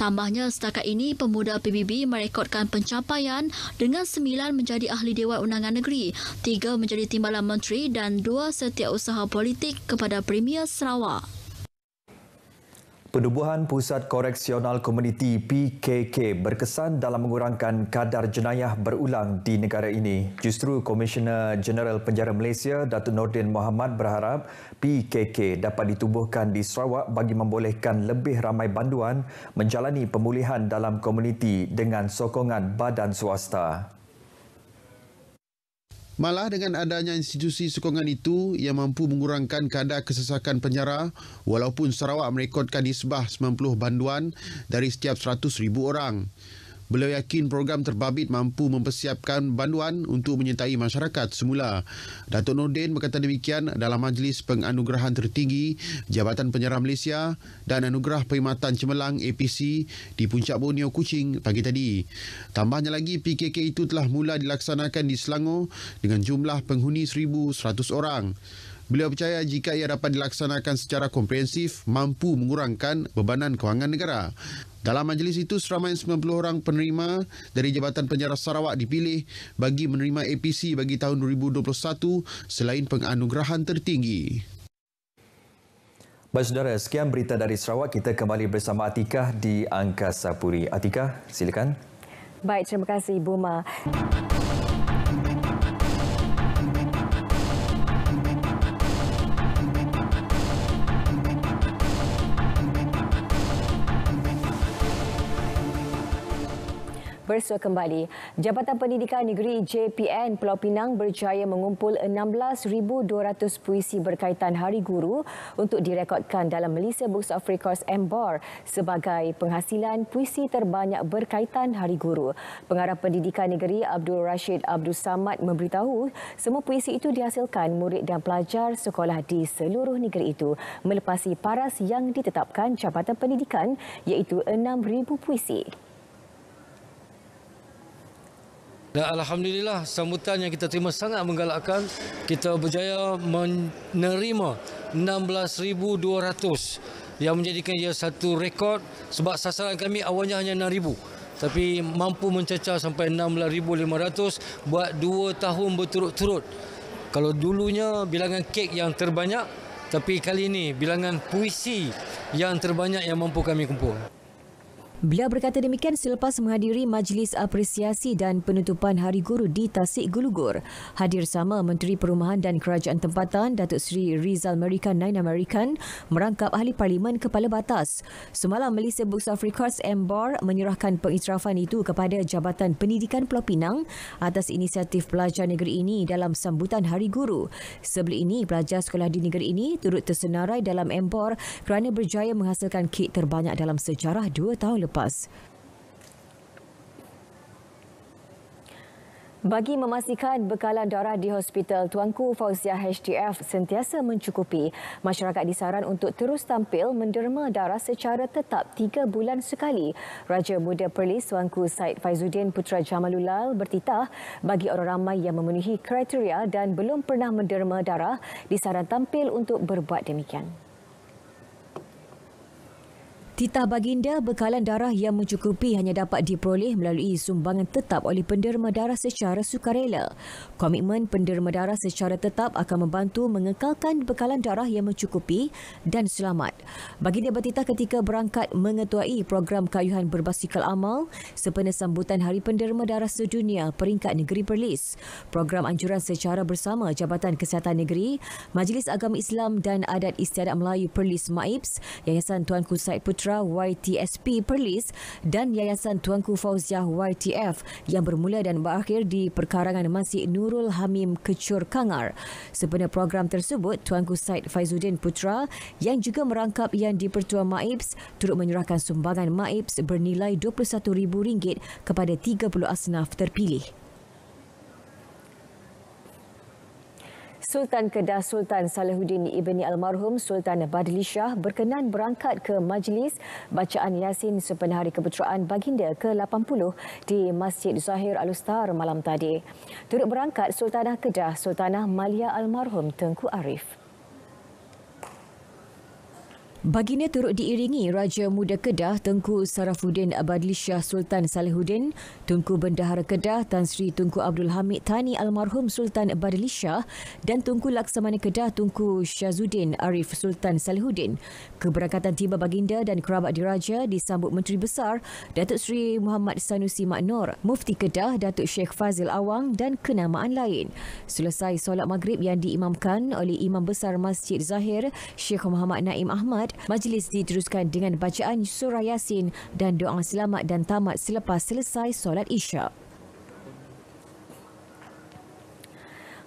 Tambahnya setakat ini pemuda PBB merekodkan pencapaian dengan sembilan menjadi ahli Dewan Undangan Negeri, tiga menjadi timbalan menteri dan dua setiausaha politik kepada Premier Sarawak. Pendubuhan Pusat Koreksional Komuniti PKK berkesan dalam mengurangkan kadar jenayah berulang di negara ini. Justru Komisioner Jeneral Penjara Malaysia, Datuk Nordin Mohamad berharap PKK dapat ditubuhkan di Sarawak bagi membolehkan lebih ramai banduan menjalani pemulihan dalam komuniti dengan sokongan badan swasta. Malah dengan adanya institusi sokongan itu yang mampu mengurangkan kadar kesesakan penjara walaupun Sarawak merekodkan isbah 90 banduan dari setiap 100,000 orang. Beliau yakin program terbabit mampu mempersiapkan banduan untuk menyertai masyarakat semula. Datuk Nordin berkata demikian dalam Majlis Penganugerahan Tertinggi Jabatan Penyerah Malaysia dan Anugerah Perkhidmatan Cemerlang APC di Puncak Borneo Kuching pagi tadi. Tambahnya lagi PKK itu telah mula dilaksanakan di Selangor dengan jumlah penghuni 1,100 orang. Beliau percaya jika ia dapat dilaksanakan secara komprehensif, mampu mengurangkan bebanan kewangan negara. Dalam majlis itu, seramai 90 orang penerima dari Jabatan Penjara Sarawak dipilih bagi menerima APC bagi tahun 2021 selain penganugerahan tertinggi. Baik saudara, sekian berita dari Sarawak. Kita kembali bersama Atika di Angkasa Puri. Atika, silakan. Baik, terima kasih, Buma. Buma. bersua kembali. Jabatan Pendidikan Negeri JPN Pulau Pinang berjaya mengumpul 16,200 puisi berkaitan Hari Guru untuk direkodkan dalam Malaysia Books of Records MBAR sebagai penghasilan puisi terbanyak berkaitan Hari Guru. Pengarah Pendidikan Negeri Abdul Rashid Abdul Samad memberitahu semua puisi itu dihasilkan murid dan pelajar sekolah di seluruh negeri itu melepasi paras yang ditetapkan Jabatan Pendidikan iaitu 6,000 puisi. Dan Alhamdulillah sambutan yang kita terima sangat menggalakkan. Kita berjaya menerima 16,200 yang menjadikan ia satu rekod sebab sasaran kami awalnya hanya 6,000 tapi mampu mencecah sampai 16,500 buat 2 tahun berturut-turut. Kalau dulunya bilangan kek yang terbanyak tapi kali ini bilangan puisi yang terbanyak yang mampu kami kumpul. Beliau berkata demikian selepas menghadiri Majlis Apresiasi dan Penutupan Hari Guru di Tasik Gulugur. Hadir sama Menteri Perumahan dan Kerajaan Tempatan, Datuk Seri Rizal Merikan Nine American, merangkap Ahli Parlimen Kepala Batas. Semalam, Malaysia Books of Records Embar menyerahkan pengiktirafan itu kepada Jabatan Pendidikan Pulau Pinang atas inisiatif pelajar negeri ini dalam sambutan Hari Guru. Sebelum ini, pelajar sekolah di negeri ini turut tersenarai dalam Embar kerana berjaya menghasilkan kek terbanyak dalam sejarah dua tahun lepas lepas. Bagi memastikan bekalan darah di hospital Tuanku Fauziah HDF sentiasa mencukupi, masyarakat disaran untuk terus tampil menderma darah secara tetap tiga bulan sekali. Raja Muda Perlis Tuanku Said Faizuddin Putra Jamalulal bertitah bagi orang ramai yang memenuhi kriteria dan belum pernah menderma darah disaran tampil untuk berbuat demikian. Titah baginda bekalan darah yang mencukupi hanya dapat diperoleh melalui sumbangan tetap oleh penderma darah secara sukarela. Komitmen penderma darah secara tetap akan membantu mengekalkan bekalan darah yang mencukupi dan selamat. Baginda bertitah ketika berangkat mengetuai program kayuhan berbasikal amal sepena sambutan Hari Penderma Darah Sedunia peringkat negeri Perlis. Program anjuran secara bersama Jabatan Kesihatan Negeri, Majlis Agama Islam dan Adat Istiadat Melayu Perlis Maibs, Yayasan Tuan Kusai Putra. Putra YTSP Perlis dan Yayasan Tuanku Fauziah YTF yang bermula dan berakhir di perkarangan Masjid Nurul Hamim Kecur Kangar. Sebenar program tersebut, Tuanku Said Faizuddin Putra yang juga merangkap yang dipertua Maibs turut menyerahkan sumbangan Maibs bernilai RM21,000 kepada 30 asnaf terpilih. Sultan Kedah Sultan Salahuddin Ibni Almarhum Sultan Badli Shah berkenan berangkat ke majlis bacaan Yasin sepenuh hari kebetulan baginda ke-80 di Masjid Zahir Alustar malam tadi. Turut berangkat Sultanah Kedah Sultanah Malia Almarhum Tengku Arif. Baginda turut diiringi Raja Muda Kedah Tengku Sarafuddin Shah Sultan Salehuddin, Tengku Bendahara Kedah Tan Sri Tengku Abdul Hamid Tani Almarhum Sultan Abadlishah dan Tengku Laksamana Kedah Tengku Syazuddin Arif Sultan Salehuddin. Keberangkatan tiba Baginda dan kerabat diraja disambut Menteri Besar Datuk Sri Muhammad Sanusi Maknur, Mufti Kedah Datuk Sheikh Fazil Awang dan kenamaan lain. Selesai solat maghrib yang diimamkan oleh Imam Besar Masjid Zahir Sheikh Muhammad Naim Ahmad, Majlis diteruskan dengan bacaan surah Yasin dan doa selamat dan tamat selepas selesai solat isyak.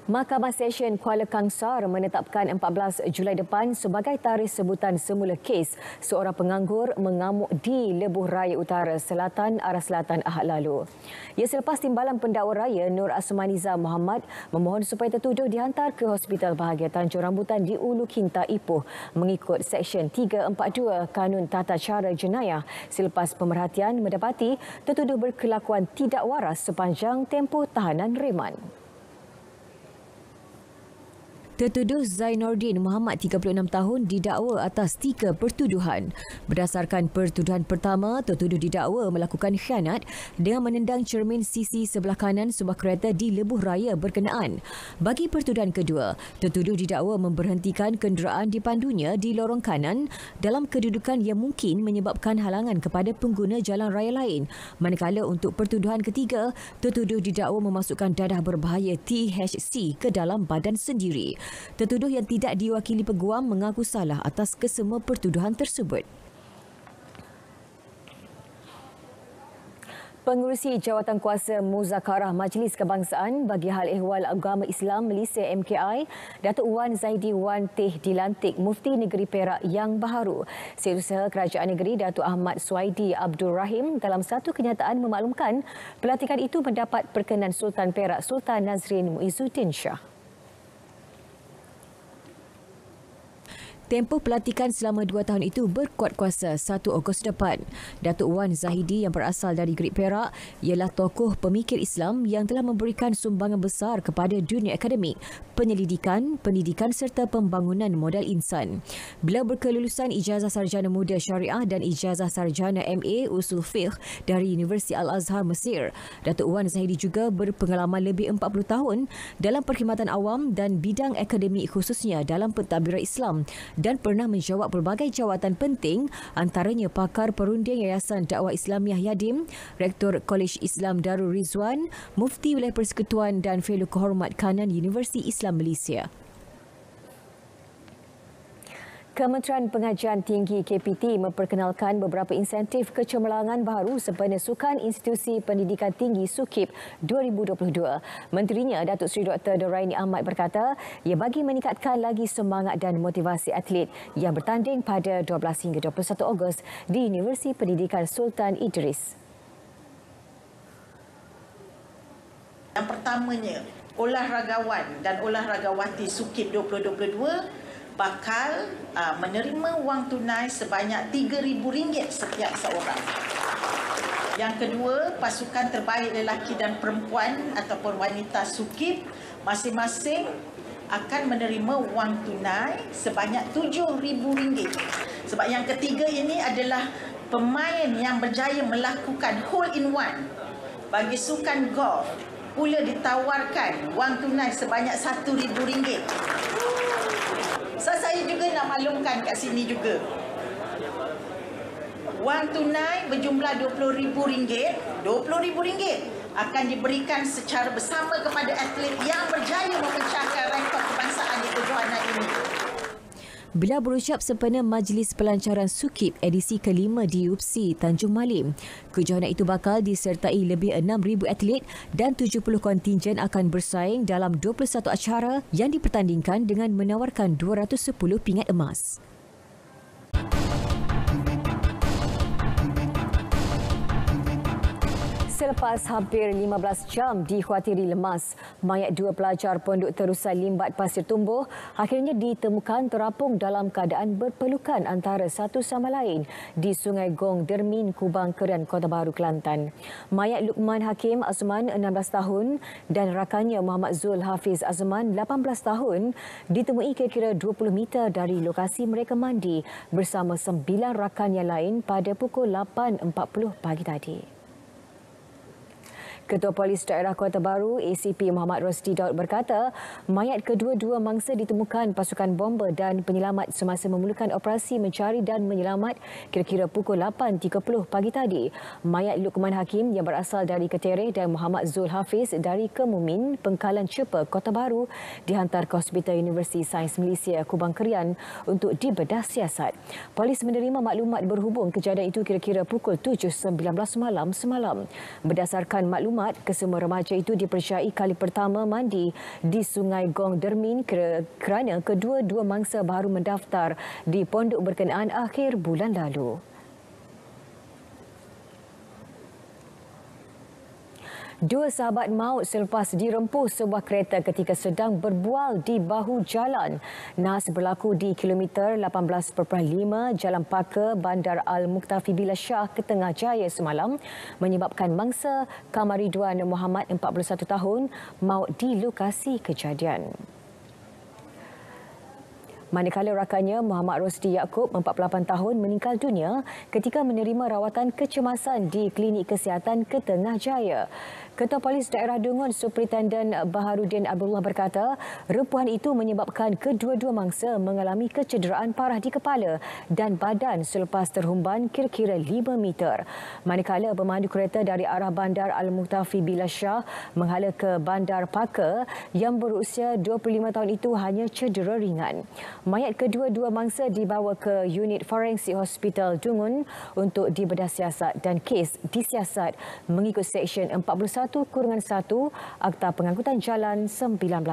Mahkamah Session Kuala Kangsar menetapkan 14 Julai depan sebagai tarikh sebutan semula kes seorang penganggur mengamuk di Lebuh Raya Utara Selatan arah Selatan Ahad lalu. Ia selepas timbalan pendakwa raya Nur Asmaniza Muhammad memohon supaya tertuduh dihantar ke Hospital Bahagia Tanjung Rambutan di Ulu Kinta Ipoh mengikut Seksyen 342 Kanun Tata Cara Jenayah selepas pemerhatian mendapati tertuduh berkelakuan tidak waras sepanjang tempoh tahanan reman. Tertuduh Zainordin Muhammad 36 tahun didakwa atas tiga pertuduhan. Berdasarkan pertuduhan pertama, tertuduh didakwa melakukan khianat dengan menendang cermin sisi sebelah kanan sebuah kereta di Lebuh Raya berkenaan. Bagi pertuduhan kedua, tertuduh didakwa memberhentikan kenderaan dipandunya di lorong kanan dalam kedudukan yang mungkin menyebabkan halangan kepada pengguna jalan raya lain. Manakala untuk pertuduhan ketiga, tertuduh didakwa memasukkan dadah berbahaya THC ke dalam badan sendiri. Tertuduh yang tidak diwakili peguam mengaku salah atas kesemua pertuduhan tersebut. Pengurusi Jawatankuasa Muzakarah Majlis Kebangsaan bagi Hal Ehwal Agama Islam Malaysia MKI, Datuk Wan Zaidi Wan Teh dilantik Mufti Negeri Perak yang baharu. Setiausaha Kerajaan Negeri Datuk Ahmad Suaidi Abdul Rahim dalam satu kenyataan memaklumkan pelantikan itu mendapat perkenan Sultan Perak Sultan Nazrin Muizuddin Shah. Tempoh pelatihan selama dua tahun itu berkuat kuasa 1 Ogos depan. Datuk Wan Zahidi yang berasal dari Gerik Perak ialah tokoh pemikir Islam yang telah memberikan sumbangan besar kepada dunia akademik, penyelidikan, pendidikan serta pembangunan modal insan. Beliau berkelulusan Ijazah Sarjana Muda Syariah dan Ijazah Sarjana MA Usul Fiqh dari Universiti Al-Azhar Mesir. Datuk Wan Zahidi juga berpengalaman lebih 40 tahun dalam perkhidmatan awam dan bidang akademik khususnya dalam pentadbiran Islam dan pernah menjawab pelbagai jawatan penting antaranya pakar perunding Yayasan Dakwah Islamiah Yadim, Rektor Kolej Islam Darul Rizwan, Mufti Wilayah Persekutuan dan Fellow Kehormat Kanan Universiti Islam Malaysia. Kementerian Pengajian Tinggi KPT memperkenalkan beberapa insentif kecemerlangan baru sempena Sukan Institusi Pendidikan Tinggi SUKIP 2022. Menterinya Datuk Seri Dr. Doraini Ahmad berkata, ia bagi meningkatkan lagi semangat dan motivasi atlet yang bertanding pada 12 hingga 21 Ogos di Universiti Pendidikan Sultan Idris. Yang pertamanya, olahragawan dan olahragawati SUKIP 2022 bakal uh, menerima wang tunai sebanyak rm ringgit setiap seorang. Yang kedua, pasukan terbaik lelaki dan perempuan ataupun wanita sukip masing-masing akan menerima wang tunai sebanyak rm ringgit. Sebab yang ketiga ini adalah pemain yang berjaya melakukan hole in one bagi sukan golf pula ditawarkan wang tunai sebanyak RM1,000. So, saya juga nak maklumkan kat sini juga. Wang tunai berjumlah RM20,000 RM20,000 akan diberikan secara bersama kepada atlet yang berjaya memecahkan rekod kebangsaan di kejuaraan Beliau berucap sempena Majlis Pelancaran Sukip edisi kelima di UPSI Tanjung Malim. Kejohanan itu bakal disertai lebih 6,000 atlet dan 70 kontingen akan bersaing dalam 21 acara yang dipertandingkan dengan menawarkan 210 pingat emas. Selepas hampir 15 jam dikhawatiri lemas, mayat dua pelajar pondok terusan limbat pasir tumbuh akhirnya ditemukan terapung dalam keadaan berpelukan antara satu sama lain di Sungai Gong Dermin, Kubang, Keran, Kota Baru, Kelantan. Mayat Lukman Hakim Azman, 16 tahun dan rakannya Muhammad Zul Hafiz Azman, 18 tahun ditemui kira-kira 20 meter dari lokasi mereka mandi bersama sembilan rakannya lain pada pukul 8.40 pagi tadi. Ketua Polis Daerah Kota Baru ACP Muhammad Rosdi Daud berkata, mayat kedua-dua mangsa ditemukan pasukan bomber dan penyelamat semasa memulakan operasi mencari dan menyelamat kira-kira pukul 8.30 pagi tadi. Mayat Lukman Hakim yang berasal dari Ketereh dan Muhammad Zul Hafiz dari Kemumin, Pengkalan Cepa, Kota Baru dihantar ke Hospital Universiti Sains Malaysia Kubang Kerian untuk dibedah siasat. Polis menerima maklumat berhubung kejadian itu kira-kira pukul 7.19 malam semalam. Berdasarkan maklumat Jumaat, kesemua remaja itu dipercayai kali pertama mandi di Sungai Gong Dermin kerana kedua-dua mangsa baru mendaftar di pondok berkenaan akhir bulan lalu. dua sahabat maut selepas dirempuh sebuah kereta ketika sedang berbual di bahu jalan. Nas berlaku di kilometer 18.5 Jalan Paka Bandar Al-Muktafi Bila Shah Ketengah Jaya semalam menyebabkan mangsa Kamariduan Muhammad 41 tahun maut di lokasi kejadian. Manakala rakannya Muhammad Rosdi Yaakob, 48 tahun, meninggal dunia ketika menerima rawatan kecemasan di Klinik Kesihatan Ketengah Jaya. Ketua Polis Daerah Dungun Superintendent Baharudin Abdullah berkata, repuhan itu menyebabkan kedua-dua mangsa mengalami kecederaan parah di kepala dan badan selepas terhumban kira-kira 5 meter. Manakala pemandu kereta dari arah Bandar Al-Muhtafi Bila Shah menghala ke Bandar Paka yang berusia 25 tahun itu hanya cedera ringan. Mayat kedua-dua mangsa dibawa ke unit Forensik Hospital Dungun untuk dibedah siasat dan kes disiasat mengikut Seksyen 41 1-1 Akta Pengangkutan Jalan 1987.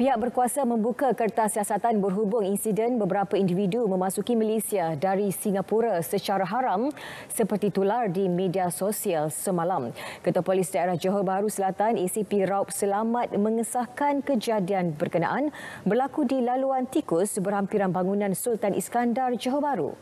Pihak berkuasa membuka kertas siasatan berhubung insiden beberapa individu memasuki Malaysia dari Singapura secara haram seperti tular di media sosial semalam. Ketua Polis Daerah Johor Bahru Selatan, ACP Raup Selamat mengesahkan kejadian berkenaan berlaku di laluan tikus berhampiran bangunan Sultan Iskandar Johor Bahru.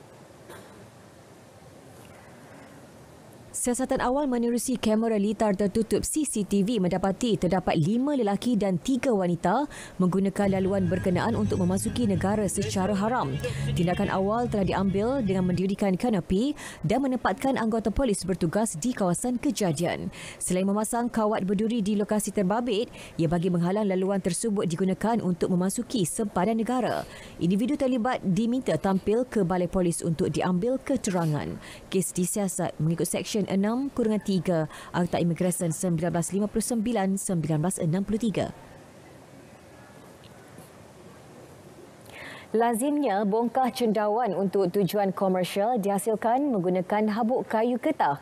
Siasatan awal menerusi kamera litar tertutup CCTV mendapati terdapat lima lelaki dan tiga wanita menggunakan laluan berkenaan untuk memasuki negara secara haram. Tindakan awal telah diambil dengan mendirikan kanopi dan menempatkan anggota polis bertugas di kawasan kejadian. Selain memasang kawat berduri di lokasi terbabit, ia bagi menghalang laluan tersebut digunakan untuk memasuki sempadan negara. Individu terlibat diminta tampil ke balai polis untuk diambil keterangan. Kes disiasat mengikut Seksyen 6 6-3 Akta Imigresen 1959-1963. Lazimnya bongkah cendawan untuk tujuan komersial dihasilkan menggunakan habuk kayu getah.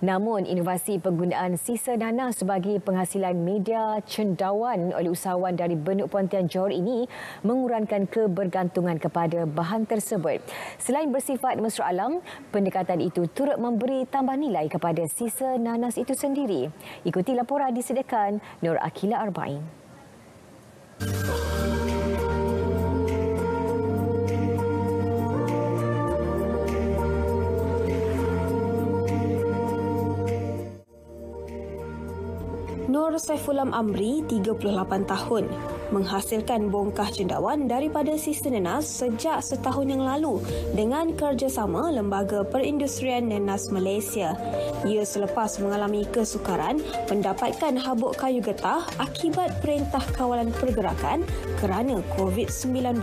Namun inovasi penggunaan sisa dana sebagai penghasilan media cendawan oleh usahawan dari Benuk Pontian Johor ini mengurangkan kebergantungan kepada bahan tersebut. Selain bersifat mesra alam, pendekatan itu turut memberi tambah nilai kepada sisa nanas itu sendiri. Ikuti laporan disediakan Nur Akila Arbain. Oh. Nur Saifulam Amri, 38 tahun, menghasilkan bongkah cendawan daripada sisi nenas sejak setahun yang lalu dengan kerjasama Lembaga Perindustrian Nenas Malaysia. Ia selepas mengalami kesukaran mendapatkan habuk kayu getah akibat Perintah Kawalan Pergerakan kerana COVID-19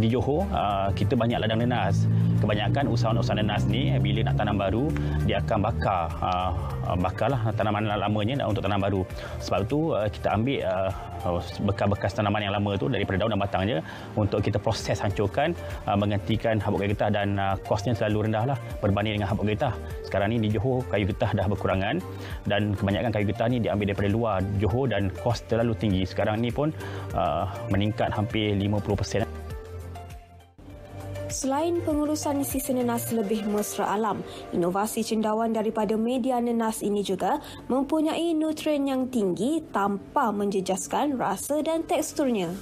di Johor uh, ah, kita banyak ladang nenas. Kebanyakan usahawan-usahawan nenas ni eh, bila nak tanam baru dia akan bakar uh, bakarlah tanaman lamanya untuk tanam baru. Sebab tu uh, kita ambil uh, bekas-bekas tanaman yang lama tu daripada daun dan batangnya untuk kita proses hancurkan uh, menggantikan habuk kayu getah dan kosnya selalu rendah lah berbanding dengan habuk getah. Sekarang ni di Johor kayu getah dah berkurangan dan kebanyakan kayu getah ni diambil daripada luar Johor dan kos terlalu tinggi. Sekarang ni pun meningkat hampir 50%. Selain pengurusan sisi nenas lebih mesra alam, inovasi cendawan daripada media nenas ini juga mempunyai nutrien yang tinggi tanpa menjejaskan rasa dan teksturnya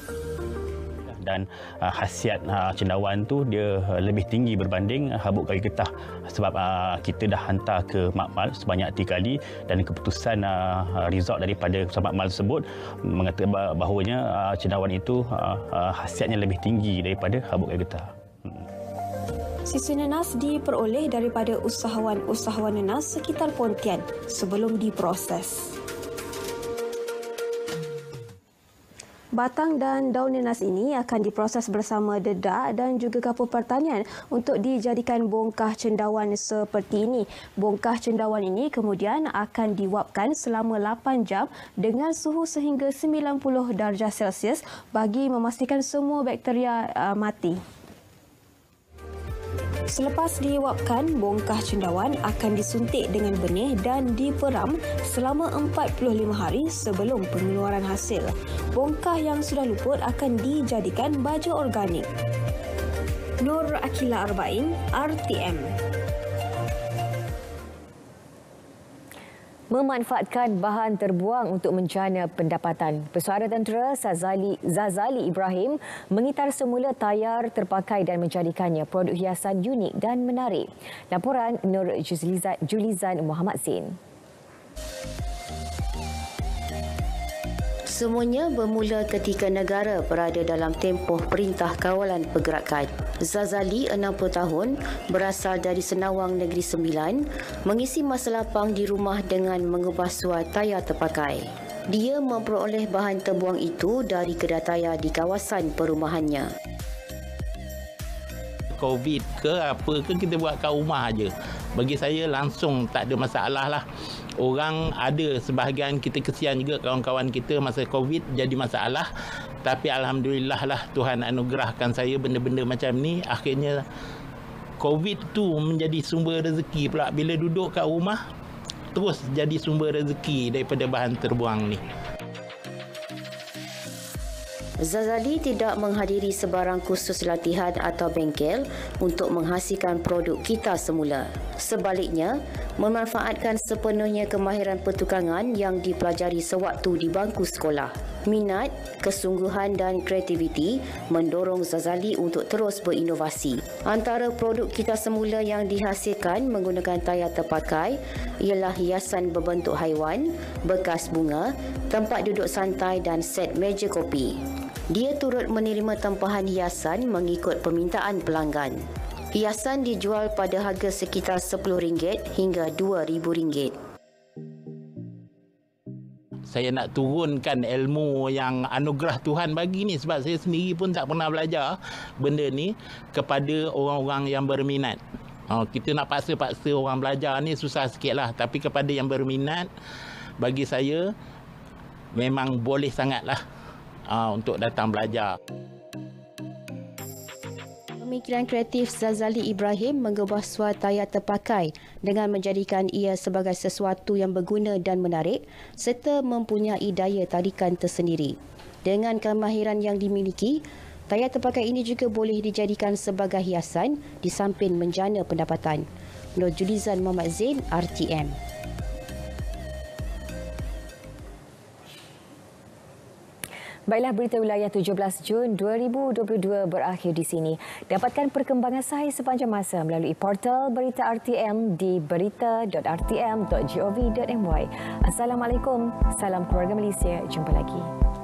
dan uh, khasiat uh, cendawan tu dia uh, lebih tinggi berbanding uh, habuk kayu getah sebab uh, kita dah hantar ke makmal sebanyak tiga kali dan keputusan uh, resort daripada pusat makmal tersebut mengatakan bahawanya uh, cendawan itu uh, uh, khasiatnya lebih tinggi daripada habuk kayu getah. Sisi nanas diperoleh daripada usahawan-usahawan nanas sekitar Pontian sebelum diproses. Batang dan daun nanas ini akan diproses bersama dedak dan juga kapur pertanian untuk dijadikan bongkah cendawan seperti ini. Bongkah cendawan ini kemudian akan diwapkan selama 8 jam dengan suhu sehingga 90 darjah Celsius bagi memastikan semua bakteria uh, mati. Selepas diwapkan, bongkah cendawan akan disuntik dengan benih dan diperam selama 45 hari sebelum pengeluaran hasil. Bongkah yang sudah luput akan dijadikan baja organik. Nur Akila Arbain, RTM. memanfaatkan bahan terbuang untuk menjana pendapatan. Pesuara tentera Zazali, Zazali Ibrahim mengitar semula tayar terpakai dan menjadikannya produk hiasan unik dan menarik. Laporan Nur Julizan Muhammad Zain. Semuanya bermula ketika negara berada dalam tempoh perintah kawalan pergerakan. Zazali, 60 tahun, berasal dari Senawang Negeri Sembilan, mengisi masa lapang di rumah dengan mengubah suai tayar terpakai. Dia memperoleh bahan terbuang itu dari kedai tayar di kawasan perumahannya. COVID ke apa ke kita buat kat rumah aje. Bagi saya langsung tak ada masalah lah orang ada sebahagian kita kesian juga kawan-kawan kita masa covid jadi masalah tapi alhamdulillah lah Tuhan anugerahkan saya benda-benda macam ni akhirnya covid tu menjadi sumber rezeki pula bila duduk kat rumah terus jadi sumber rezeki daripada bahan terbuang ni Zazali tidak menghadiri sebarang kursus latihan atau bengkel untuk menghasilkan produk kita semula. Sebaliknya, memanfaatkan sepenuhnya kemahiran pertukangan yang dipelajari sewaktu di bangku sekolah. Minat, kesungguhan dan kreativiti mendorong Zazali untuk terus berinovasi. Antara produk kita semula yang dihasilkan menggunakan tayar terpakai ialah hiasan berbentuk haiwan, bekas bunga, tempat duduk santai dan set meja kopi. Dia turut menerima tempahan hiasan mengikut permintaan pelanggan. Hiasan dijual pada harga sekitar RM10 hingga RM2,000. Saya nak turunkan ilmu yang anugerah Tuhan bagi ni sebab saya sendiri pun tak pernah belajar benda ni kepada orang-orang yang berminat. Oh, kita nak paksa-paksa orang belajar ni susah sikit lah. Tapi kepada yang berminat, bagi saya memang boleh sangat lah uh, untuk datang belajar. Pemikiran kreatif Zazali Ibrahim mengubah swataya terpakai dengan menjadikan ia sebagai sesuatu yang berguna dan menarik serta mempunyai daya tarikan tersendiri. Dengan kemahiran yang dimiliki, tayar terpakai ini juga boleh dijadikan sebagai hiasan di samping menjana pendapatan. Nur Julizan Muhammad Zain, RTM. Baiklah berita wilayah 17 Jun 2022 berakhir di sini. Dapatkan perkembangan sahih sepanjang masa melalui portal Berita RTM di berita.rtm.gov.my. Assalamualaikum, salam keluarga Malaysia. Jumpa lagi.